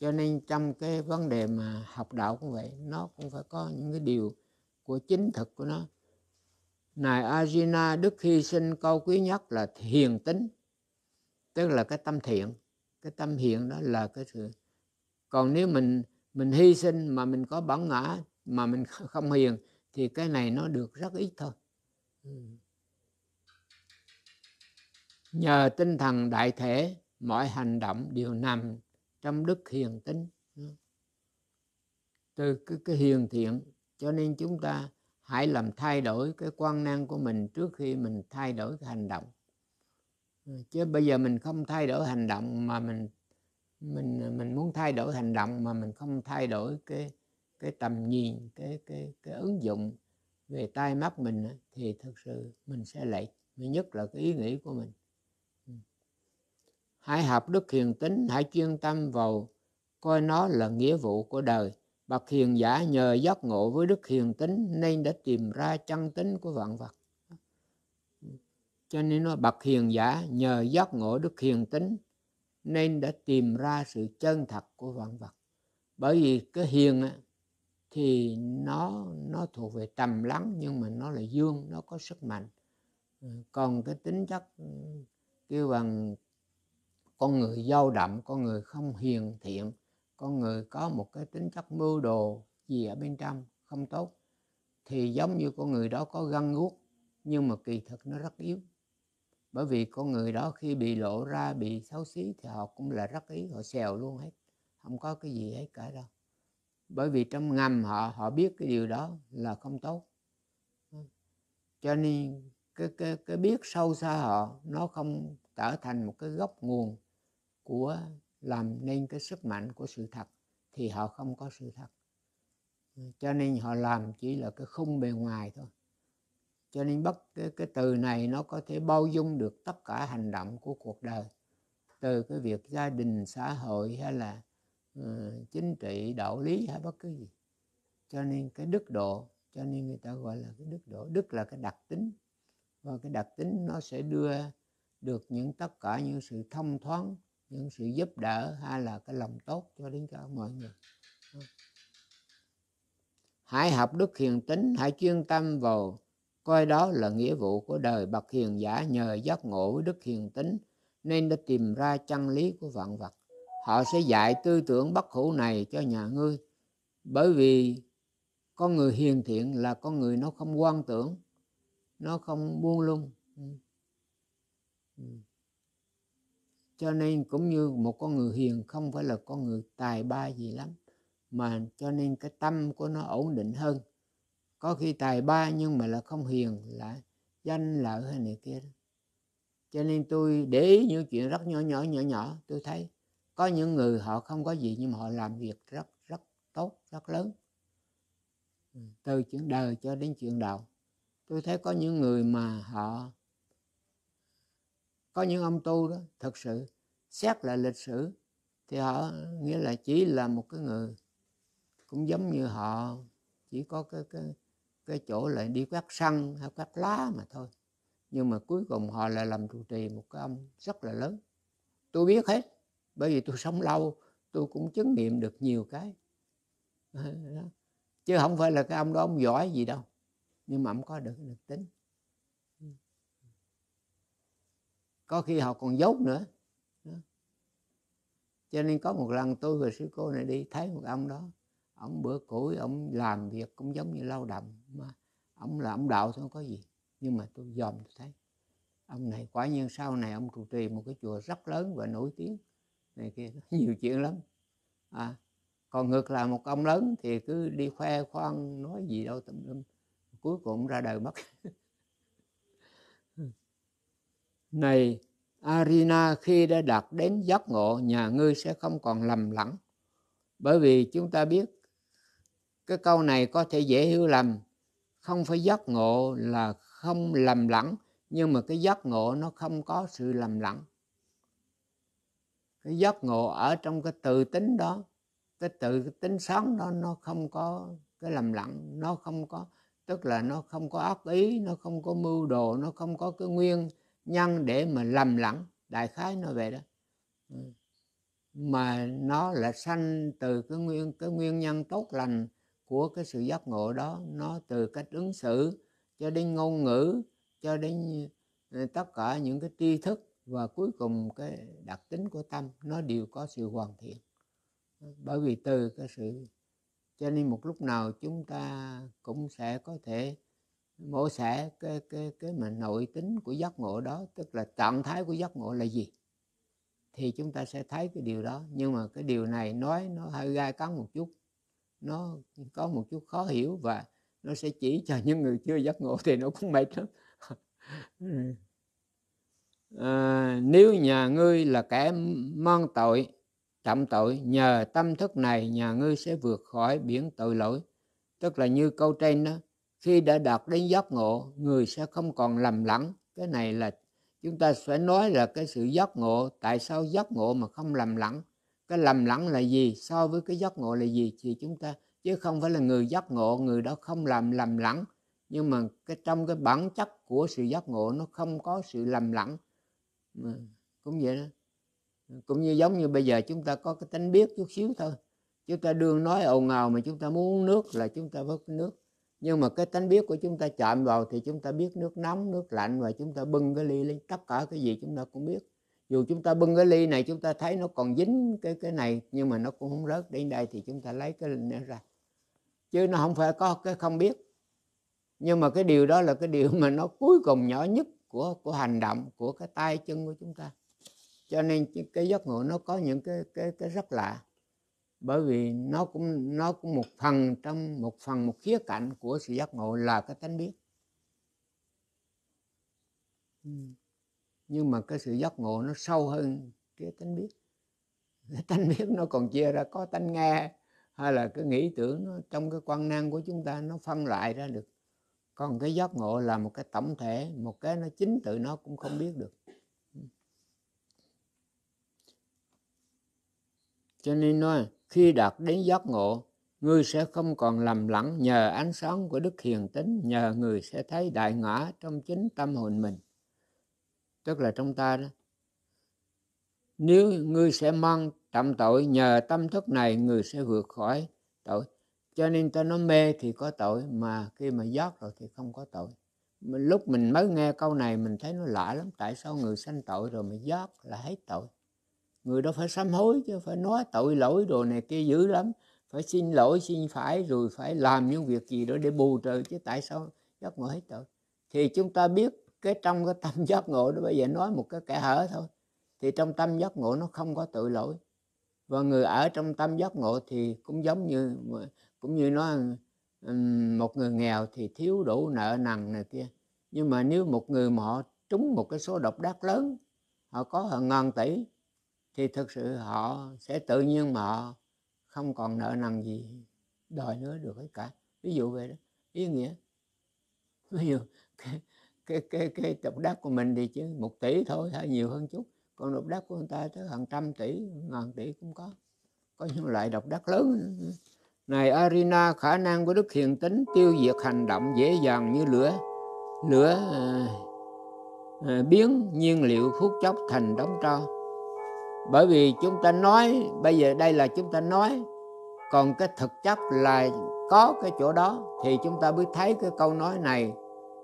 cho nên trong cái vấn đề mà học đạo cũng vậy nó cũng phải có những cái điều của chính thực của nó này Arjuna đức hy sinh câu quý nhất là thiền tính tức là cái tâm thiện cái tâm hiền đó là cái sự còn nếu mình mình hy sinh mà mình có bản ngã mà mình không hiền thì cái này nó được rất ít thôi ừ. nhờ tinh thần đại thể mọi hành động đều nằm trong đức hiền tính ừ. từ cái, cái hiền thiện cho nên chúng ta hãy làm thay đổi cái quan năng của mình trước khi mình thay đổi cái hành động ừ, chứ bây giờ mình không thay đổi hành động mà mình mình à, mình muốn thay đổi hành động mà mình không thay đổi cái cái tầm nhìn cái cái cái ứng dụng về tai mắt mình thì thực sự mình sẽ lệch nhất là cái ý nghĩ của mình ừ. hãy học đức hiền tính hãy chuyên tâm vào coi nó là nghĩa vụ của đời bậc hiền giả nhờ giác ngộ với đức hiền tính nên đã tìm ra chân tính của vạn vật ừ. cho nên nó bậc hiền giả nhờ giác ngộ đức hiền tính nên đã tìm ra sự chân thật của vạn vật bởi vì cái hiền á, thì nó nó thuộc về trầm lắng nhưng mà nó là dương nó có sức mạnh ừ, còn cái tính chất ừ, kêu bằng con người dao động con người không hiền thiện con người có một cái tính chất mưu đồ gì ở bên trong không tốt thì giống như con người đó có gân guốc nhưng mà kỳ thực nó rất yếu bởi vì con người đó khi bị lộ ra bị xấu xí thì họ cũng là rất ý họ xèo luôn hết không có cái gì hết cả đâu bởi vì trong ngầm họ họ biết cái điều đó là không tốt cho nên cái cái cái biết sâu xa họ nó không trở thành một cái gốc nguồn của làm nên cái sức mạnh của sự thật thì họ không có sự thật cho nên họ làm chỉ là cái khung bề ngoài thôi cho nên bất cái, cái từ này nó có thể bao dung được tất cả hành động của cuộc đời từ cái việc gia đình xã hội hay là uh, chính trị đạo lý hay bất cứ gì cho nên cái đức độ cho nên người ta gọi là cái đức độ đức là cái đặc tính và cái đặc tính nó sẽ đưa được những tất cả những sự thông thoáng những sự giúp đỡ hay là cái lòng tốt cho đến cho mọi người hãy học đức hiền tính hãy chuyên tâm vào coi đó là nghĩa vụ của đời bậc hiền giả nhờ giác ngộ với đức hiền tính nên đã tìm ra chân lý của vạn vật họ sẽ dạy tư tưởng bất hủ này cho nhà ngươi bởi vì con người hiền thiện là con người nó không quan tưởng nó không buông lung ừ. Ừ. cho nên cũng như một con người hiền không phải là con người tài ba gì lắm mà cho nên cái tâm của nó ổn định hơn có khi tài ba nhưng mà là không hiền là danh lợi hay này kia cho nên tôi để ý những chuyện rất nhỏ nhỏ nhỏ nhỏ tôi thấy có những người họ không có gì nhưng mà họ làm việc rất rất tốt rất lớn ừ, từ chuyện đời cho đến chuyện đạo tôi thấy có những người mà họ có những ông tu đó thật sự xét lại lịch sử thì họ nghĩa là chỉ là một cái người cũng giống như họ chỉ có cái, cái cái chỗ lại đi quét sân hay quét lá mà thôi nhưng mà cuối cùng họ lại làm trụ trì một cái ông rất là lớn tôi biết hết bởi vì tôi sống lâu tôi cũng chứng nghiệm được nhiều cái *laughs* chứ không phải là cái ông đó ông giỏi gì đâu nhưng mà ông có được được tính có khi họ còn dốt nữa cho nên có một lần tôi và sư cô này đi thấy một ông đó ông bữa củi ông làm việc cũng giống như lao động mà ông là ông đạo thì không có gì nhưng mà tôi dòm tôi thấy ông này quả nhiên sau này ông trụ trì một cái chùa rất lớn và nổi tiếng này kia *laughs* nhiều chuyện lắm à, còn ngược lại một ông lớn thì cứ đi khoe khoang nói gì đâu tùm lum cuối cùng ra đời mất *laughs* này Arina khi đã đạt đến giác ngộ nhà ngươi sẽ không còn lầm lẫn bởi vì chúng ta biết cái câu này có thể dễ hiểu lầm không phải giác ngộ là không lầm lẫn nhưng mà cái giác ngộ nó không có sự lầm lẫn cái giác ngộ ở trong cái tự tính đó cái tự cái tính sáng đó nó không có cái lầm lẫn nó không có tức là nó không có ác ý nó không có mưu đồ nó không có cái nguyên nhân để mà lầm lẫn đại khái nó về đó ừ. mà nó là sanh từ cái nguyên cái nguyên nhân tốt lành của cái sự giác ngộ đó nó từ cách ứng xử cho đến ngôn ngữ cho đến ờ, tất cả những cái tri thức và cuối cùng cái đặc tính của tâm nó đều có sự hoàn thiện bởi vì từ cái sự cho nên một lúc nào chúng ta cũng sẽ có thể mổ xẻ cái cái cái mà nội tính của giác ngộ đó tức là trạng thái của giác ngộ là gì thì chúng ta sẽ thấy cái điều đó nhưng mà cái điều này nói nó hơi gai cắn một chút nó có một chút khó hiểu và nó sẽ chỉ cho những người chưa giác ngộ thì nó cũng mệt lắm à, *laughs* nếu nhà ngươi là kẻ mang tội trọng tội nhờ tâm thức này nhà ngươi sẽ vượt khỏi biển tội lỗi tức là như câu trên đó khi đã đạt đến giác ngộ người sẽ không còn lầm lẫn cái này là chúng ta sẽ nói là cái sự giác ngộ tại sao giác ngộ mà không lầm lẫn cái lầm lẫn là gì so với cái giác ngộ là gì thì chúng ta chứ không phải là người giác ngộ người đó không làm lầm lẫn nhưng mà cái trong cái bản chất của sự giác ngộ nó không có sự lầm lẫn mà cũng vậy đó cũng như giống như bây giờ chúng ta có cái tính biết chút xíu thôi chúng ta đương nói ồn ào mà chúng ta muốn uống nước là chúng ta vớt nước nhưng mà cái tánh biết của chúng ta chạm vào thì chúng ta biết nước nóng nước lạnh và chúng ta bưng cái ly lên tất cả cái gì chúng ta cũng biết dù chúng ta bưng cái ly này chúng ta thấy nó còn dính cái cái này nhưng mà nó cũng không rớt đến đây thì chúng ta lấy cái linh nó ra chứ nó không phải có cái không biết nhưng mà cái điều đó là cái điều mà nó cuối cùng nhỏ nhất của của hành động của cái tay chân của chúng ta cho nên cái giấc ngủ nó có những cái cái cái rất lạ bởi vì nó cũng nó cũng một phần trong một phần một khía cạnh của sự giác ngộ là cái tánh biết. Hmm nhưng mà cái sự giác ngộ nó sâu hơn cái tánh biết cái tánh biết nó còn chia ra có tánh nghe hay là cái nghĩ tưởng nó, trong cái quan năng của chúng ta nó phân loại ra được còn cái giác ngộ là một cái tổng thể một cái nó chính tự nó cũng không biết được cho nên nói khi đạt đến giác ngộ ngươi sẽ không còn lầm lẫn nhờ ánh sáng của đức hiền tính nhờ người sẽ thấy đại ngã trong chính tâm hồn mình tức là trong ta đó nếu ngươi sẽ mang tạm tội nhờ tâm thức này người sẽ vượt khỏi tội cho nên ta nói mê thì có tội mà khi mà giác rồi thì không có tội lúc mình mới nghe câu này mình thấy nó lạ lắm tại sao người sanh tội rồi mà giác là hết tội người đó phải sám hối chứ phải nói tội lỗi đồ này kia dữ lắm phải xin lỗi xin phải rồi phải làm những việc gì đó để bù trừ chứ tại sao giác ngộ hết tội thì chúng ta biết cái trong cái tâm *laughs* giác ngộ đó bây giờ nói một cái kẻ hở thôi thì trong tâm giác ngộ nó không có tội lỗi và người ở trong tâm giác ngộ thì cũng giống như cũng như nói một người nghèo thì thiếu đủ nợ nần này kia nhưng mà nếu một người mà họ trúng một cái số độc đắc lớn họ có hàng ngàn tỷ thì thực sự họ sẽ tự nhiên mà họ không còn nợ nần gì đòi nữa được hết cả ví dụ vậy đó ý nghĩa *laughs* ví dụ cái cái cái độc đắc của mình thì chứ một tỷ thôi hay nhiều hơn chút còn độc đắc của người ta tới hàng trăm tỷ ngàn tỷ cũng có có những loại độc đắc lớn này Arina khả năng của đức hiền tính tiêu diệt hành động dễ dàng như lửa lửa à, à, biến nhiên liệu phút chốc thành đóng tro bởi vì chúng ta nói bây giờ đây là chúng ta nói còn cái thực chất là có cái chỗ đó thì chúng ta mới thấy cái câu nói này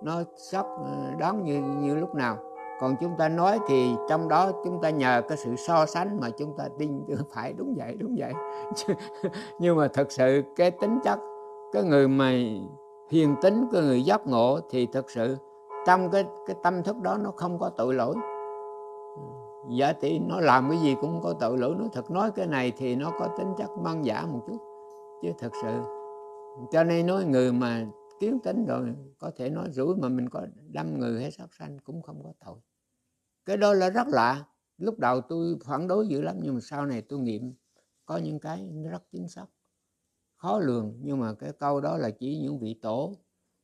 nó sắp ờ, đón như như lúc nào còn chúng ta nói thì trong đó chúng ta nhờ cái sự so sánh mà chúng ta tin *laughs* phải đúng vậy đúng vậy *laughs* nhưng mà thật sự cái tính chất cái người mà hiền tính cái người giác ngộ thì thật sự trong cái cái tâm thức đó nó không có tội lỗi giả tỷ nó làm cái gì cũng có tội lỗi nó thật nói cái này thì nó có tính chất băng giả một chút chứ thật sự cho nên nói người mà kiến tính rồi có thể nói rủi mà mình có đâm người hay sát sanh cũng không có tội cái đó là rất lạ lúc đầu tôi phản đối dữ lắm nhưng mà sau này tôi nghiệm có những cái rất chính xác khó lường nhưng mà cái câu đó là chỉ những vị tổ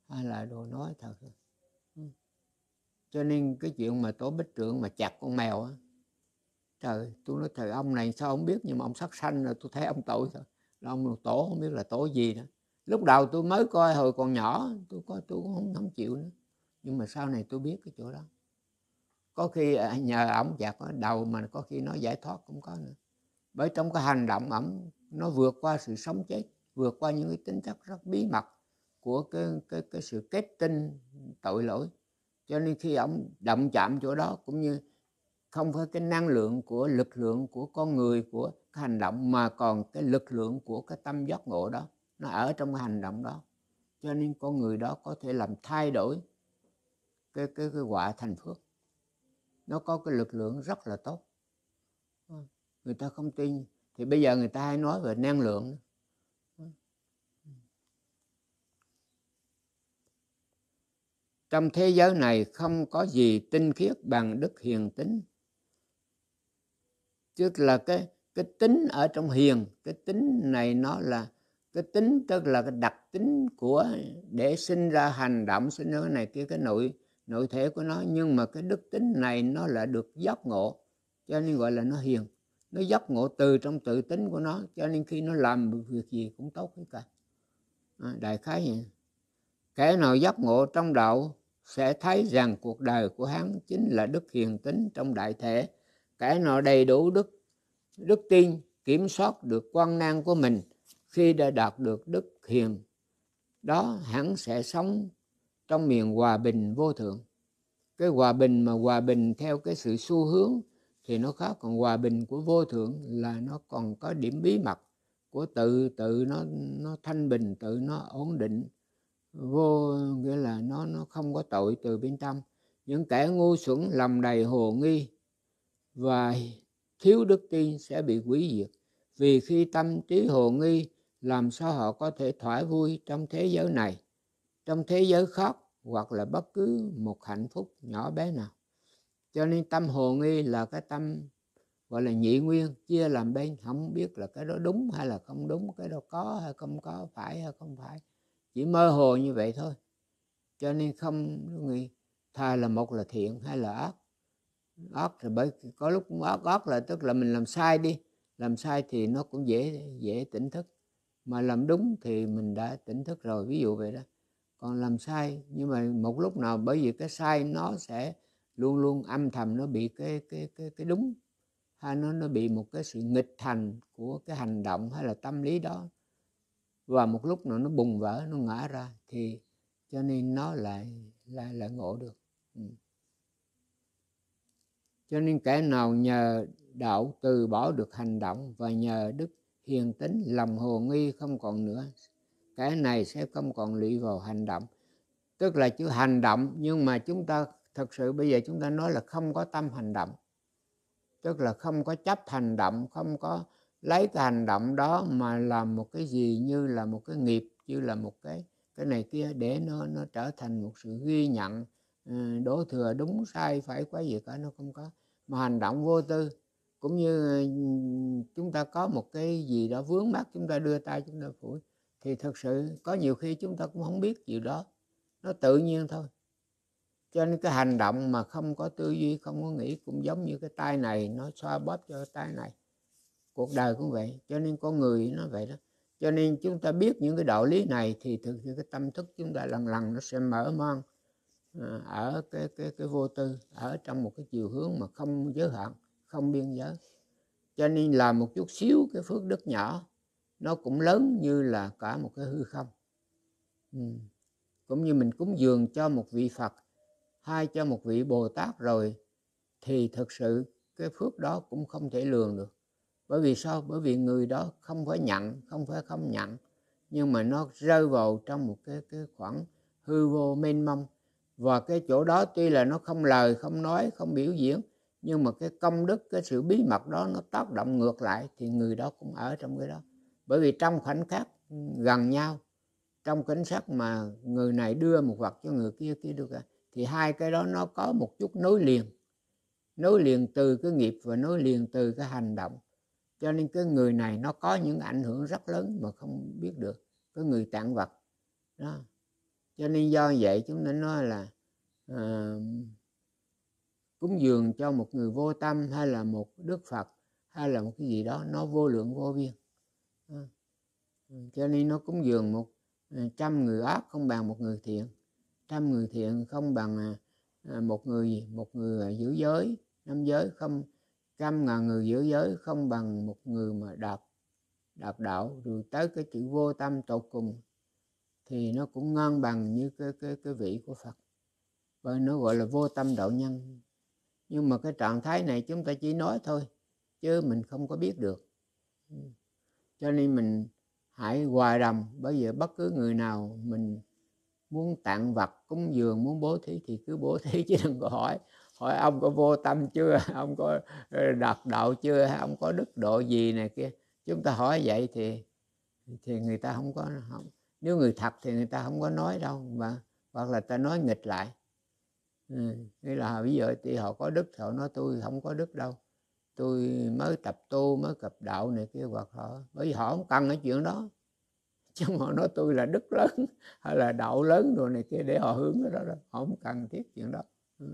hay là đồ nói thật ừ. cho nên cái chuyện mà tổ bích trưởng mà chặt con mèo á trời tôi nói thời ông này sao ông biết nhưng mà ông sát sanh rồi tôi thấy ông tội thôi là ông tổ không biết là tổ gì nữa lúc đầu tôi mới coi hồi còn nhỏ tôi coi tôi cũng không, không chịu nữa nhưng mà sau này tôi biết cái chỗ đó có khi à, nhờ ổng chặt đầu mà có khi nó giải thoát cũng có nữa bởi trong cái hành động ổng nó vượt qua sự sống chết vượt qua những cái tính chất rất bí mật của cái cái cái sự kết tinh tội lỗi cho nên khi ổng động chạm chỗ đó cũng như không phải cái năng lượng của lực lượng của con người của cái hành động mà còn cái lực lượng của cái tâm giác ngộ đó nó ở trong hành động đó cho nên con người đó có thể làm thay đổi cái cái cái quả thành phước nó có cái lực lượng rất là tốt người ta không tin thì bây giờ người ta hay nói về năng lượng trong thế giới này không có gì tinh khiết bằng đức hiền tính tức là cái cái tính ở trong hiền cái tính này nó là cái tính tức là cái đặc tính của để sinh ra hành động sinh ra cái này kia cái nội nội thể của nó nhưng mà cái đức tính này nó là được giác ngộ cho nên gọi là nó hiền nó giác ngộ từ trong tự tính của nó cho nên khi nó làm việc gì cũng tốt hết cả à, đại khái vậy kẻ nào giác ngộ trong đạo sẽ thấy rằng cuộc đời của hắn chính là đức hiền tính trong đại thể kẻ nào đầy đủ đức đức tin kiểm soát được quan năng của mình khi đã đạt được đức hiền đó hẳn sẽ sống trong miền hòa bình vô thượng cái hòa bình mà hòa bình theo cái sự xu hướng thì nó khác còn hòa bình của vô thượng là nó còn có điểm bí mật của tự tự nó nó thanh bình tự nó ổn định vô nghĩa là nó nó không có tội từ bên trong những kẻ ngu xuẩn lầm đầy hồ nghi và thiếu đức tin sẽ bị quỷ diệt vì khi tâm trí hồ nghi làm sao họ có thể thỏa vui trong thế giới này, trong thế giới khác hoặc là bất cứ một hạnh phúc nhỏ bé nào. Cho nên tâm hồn y là cái tâm gọi là nhị nguyên chia làm bên không biết là cái đó đúng hay là không đúng cái đó có hay không có phải hay không phải chỉ mơ hồ như vậy thôi cho nên không người thà là một là thiện hay là ác ác thì bởi có lúc ác ác là tức là mình làm sai đi làm sai thì nó cũng dễ dễ tỉnh thức mà làm đúng thì mình đã tỉnh thức rồi ví dụ vậy đó còn làm sai nhưng mà một lúc nào bởi vì cái sai nó sẽ luôn luôn âm thầm nó bị cái cái cái cái đúng hay nó nó bị một cái sự nghịch thành của cái hành động hay là tâm lý đó và một lúc nào nó bùng vỡ nó ngã ra thì cho nên nó lại lại lại ngộ được ừ. cho nên kẻ nào nhờ đạo từ bỏ được hành động và nhờ đức hiền tính lòng hồ nghi không còn nữa cái này sẽ không còn lụy vào hành động tức là chữ hành động nhưng mà chúng ta thật sự bây giờ chúng ta nói là không có tâm hành động tức là không có chấp hành động không có lấy cái hành động đó mà làm một cái gì như là một cái nghiệp như là một cái cái này kia để nó nó trở thành một sự ghi nhận ừ, đổ thừa đúng sai phải quá gì cả nó không có mà hành động vô tư cũng như chúng ta có một cái gì đó vướng mắt chúng ta đưa tay chúng ta phủi thì thật sự có nhiều khi chúng ta cũng không biết gì đó nó tự nhiên thôi cho nên cái hành động mà không có tư duy không có nghĩ cũng giống như cái tay này nó xoa bóp cho tay này cuộc đời cũng vậy cho nên con người nó vậy đó cho nên chúng ta biết những cái đạo lý này thì thực sự cái tâm thức chúng ta lần lần nó sẽ mở mang ờ, ở cái cái cái vô tư ở trong một cái chiều hướng mà không giới hạn không biên giới cho nên làm một chút xíu cái phước đức nhỏ nó cũng lớn như là cả một cái hư không ừ. cũng như mình cúng dường cho một vị phật hay cho một vị bồ tát rồi thì thực sự cái phước đó cũng không thể lường được bởi vì sao bởi vì người đó không phải nhận không phải không nhận nhưng mà nó rơi vào trong một cái cái khoảng hư vô mênh mông và cái chỗ đó tuy là nó không lời không nói không biểu diễn nhưng mà cái công đức cái sự bí mật đó nó tác động ngược lại thì người đó cũng ở trong cái đó bởi vì trong khoảnh khắc gần nhau trong cảnh sát mà người này đưa một vật cho người kia kia được thì hai cái đó nó có một chút nối liền nối liền từ cái nghiệp và nối liền từ cái hành động cho nên cái người này nó có những ảnh hưởng rất lớn mà không biết được cái người tạng vật đó cho nên do vậy chúng ta nói là uh, cúng dường cho một người vô tâm hay là một đức phật hay là một cái gì đó nó vô lượng vô biên à, ừ, cho nên nó cúng dường một à, trăm người ác không bằng một người thiện trăm người thiện không bằng à, một người một người giữ giới năm giới không trăm ngàn người giữ giới không bằng một người mà đạt đạt đạo rồi tới cái chữ vô tâm tột cùng thì nó cũng ngang bằng như cái cái cái vị của Phật bởi nó gọi là vô tâm đạo nhân nhưng mà cái trạng thái này chúng ta chỉ nói thôi chứ mình không có biết được cho nên mình hãy hòa đồng bởi vì bất cứ người nào mình muốn tặng vật cúng dường muốn bố thí thì cứ bố thí chứ đừng có hỏi hỏi ông có vô tâm chưa *laughs* ông có ờ, đạt đạo chưa ông có đức độ gì này kia chúng ta hỏi vậy thì thì người ta không có không nếu người thật thì người ta không có nói đâu mà hoặc là ta nói nghịch lại ừ. Nghĩa là bây giờ thì họ có đức họ nói tôi không có đức đâu tôi mới tập tu mới cập đạo này kia hoặc họ bởi vì họ không cần cái chuyện đó *laughs* chứ họ nói tôi là đức lớn *laughs* hay là đạo lớn rồi này kia để họ hướng cái đó đó họ không cần thiết chuyện đó ừ.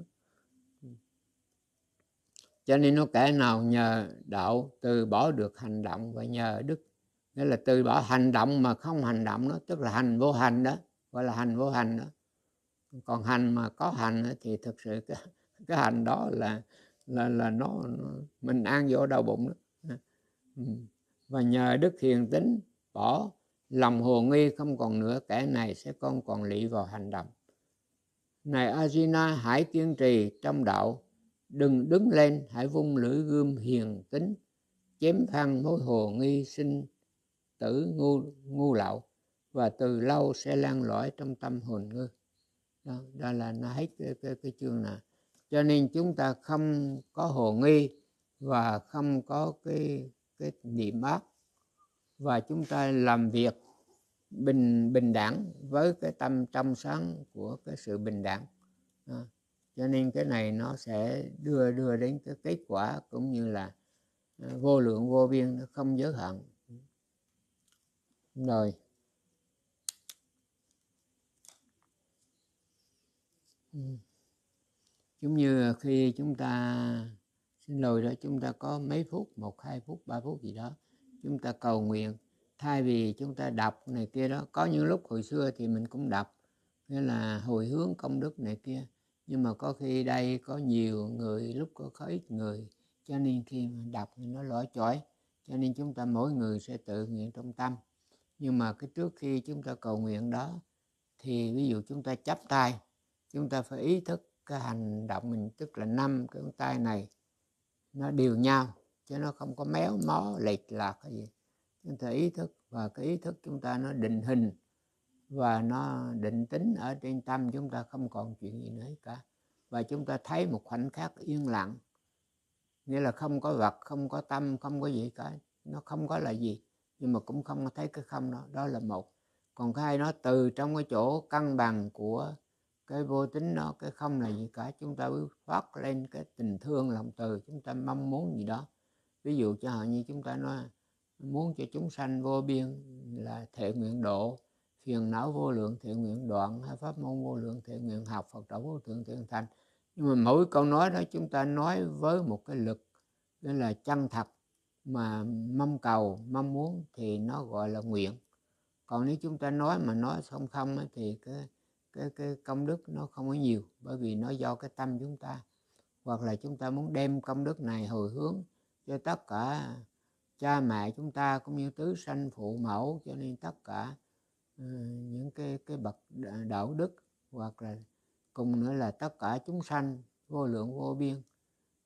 cho nên nó kẻ nào nhờ đạo từ bỏ được hành động và nhờ đức nghĩa là từ bỏ hành động mà không hành động đó tức là hành vô hành đó gọi là hành vô hành đó còn hành mà có hành thì thực sự cái, cái hành đó là là là nó, nó mình ăn vô đau bụng đó. và nhờ đức hiền tính bỏ lòng hồ nghi không còn nữa kẻ này sẽ không còn lị vào hành động này Ajina hãy kiên trì trong đạo đừng đứng lên hãy vung lưỡi gươm hiền tính chém phăng mối hồ nghi sinh tử ngu ngu lậu và từ lâu sẽ lan lõi trong tâm hồn ngươi đó, là nó hết cái, cái, cái chương này cho nên chúng ta không có hồ nghi và không có cái cái niệm ác và chúng ta làm việc bình bình đẳng với cái tâm trong sáng của cái sự bình đẳng à, cho nên cái này nó sẽ đưa đưa đến cái kết quả cũng như là à, vô lượng vô biên nó không giới hạn rồi Ừ. giống như khi chúng ta xin lỗi đó chúng ta có mấy phút một hai phút ba phút gì đó chúng ta cầu nguyện thay vì chúng ta đọc này kia đó có những lúc hồi xưa thì mình cũng đọc nghĩa là hồi hướng công đức này kia nhưng mà có khi đây có nhiều người lúc có có ít người cho nên khi mà đọc thì nó lõi chói cho nên chúng ta mỗi người sẽ tự nguyện trong tâm nhưng mà cái trước khi chúng ta cầu nguyện đó thì ví dụ chúng ta chắp tay chúng ta phải ý thức cái hành động mình tức là năm cái ngón tay này nó đều nhau chứ nó không có méo mó lệch lạc cái gì chúng ta ý thức và cái ý thức chúng ta nó định hình và nó định tính ở trên tâm chúng ta không còn chuyện gì nữa cả và chúng ta thấy một khoảnh khắc yên lặng nghĩa là không có vật không có tâm không có gì cả nó không có là gì nhưng mà cũng không thấy cái không đó đó là một còn cái hai nó từ trong cái chỗ cân bằng của cái vô tính nó cái không là gì cả chúng ta mới phát lên cái tình thương lòng từ chúng ta mong muốn gì đó ví dụ cho họ như chúng ta nói muốn cho chúng sanh vô biên là thệ nguyện độ phiền não vô lượng thiện nguyện đoạn hay pháp môn vô lượng thiện nguyện học phật đạo vô thượng thiện thành nhưng mà mỗi câu nói đó chúng ta nói với một cái lực nghĩa là chân thật mà mong cầu mong muốn thì nó gọi là nguyện còn nếu chúng ta nói mà nói không không thì cái cái, cái công đức nó không có nhiều bởi vì nó do cái tâm chúng ta hoặc là chúng ta muốn đem công đức này hồi hướng cho tất cả cha mẹ chúng ta cũng như tứ sanh phụ mẫu cho nên tất cả ờ, những cái cái bậc đạo đức hoặc là cùng nữa là tất cả chúng sanh vô lượng vô biên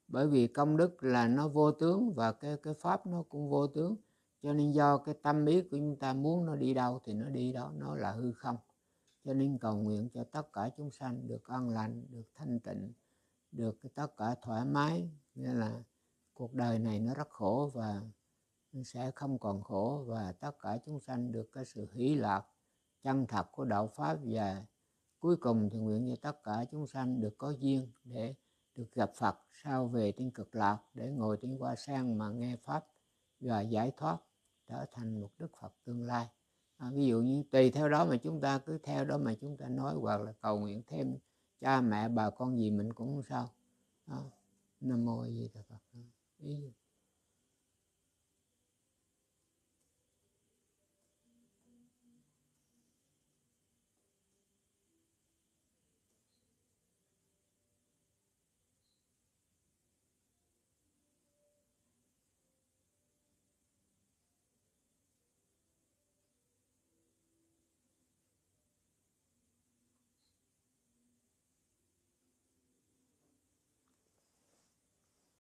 bởi vì công đức là nó vô tướng và cái cái pháp nó cũng vô tướng cho nên do cái tâm ý của chúng ta muốn nó đi đâu thì nó đi đó nó là hư không cho nên cầu nguyện cho tất cả chúng sanh được an lành được thanh tịnh được tất cả thoải mái nghĩa là cuộc đời này nó rất khổ và sẽ không còn khổ và tất cả chúng sanh được cái sự hỷ lạc chân thật của đạo pháp và cuối cùng thì nguyện cho tất cả chúng sanh được có duyên để được gặp Phật sau về trên cực lạc để ngồi trên hoa sen mà nghe pháp và giải thoát trở thành một đức Phật tương lai à, ví dụ như tùy theo đó mà chúng ta cứ theo đó mà chúng ta nói hoặc là cầu nguyện thêm cha mẹ bà con gì mình cũng không sao à, nam mô gì đà phật ý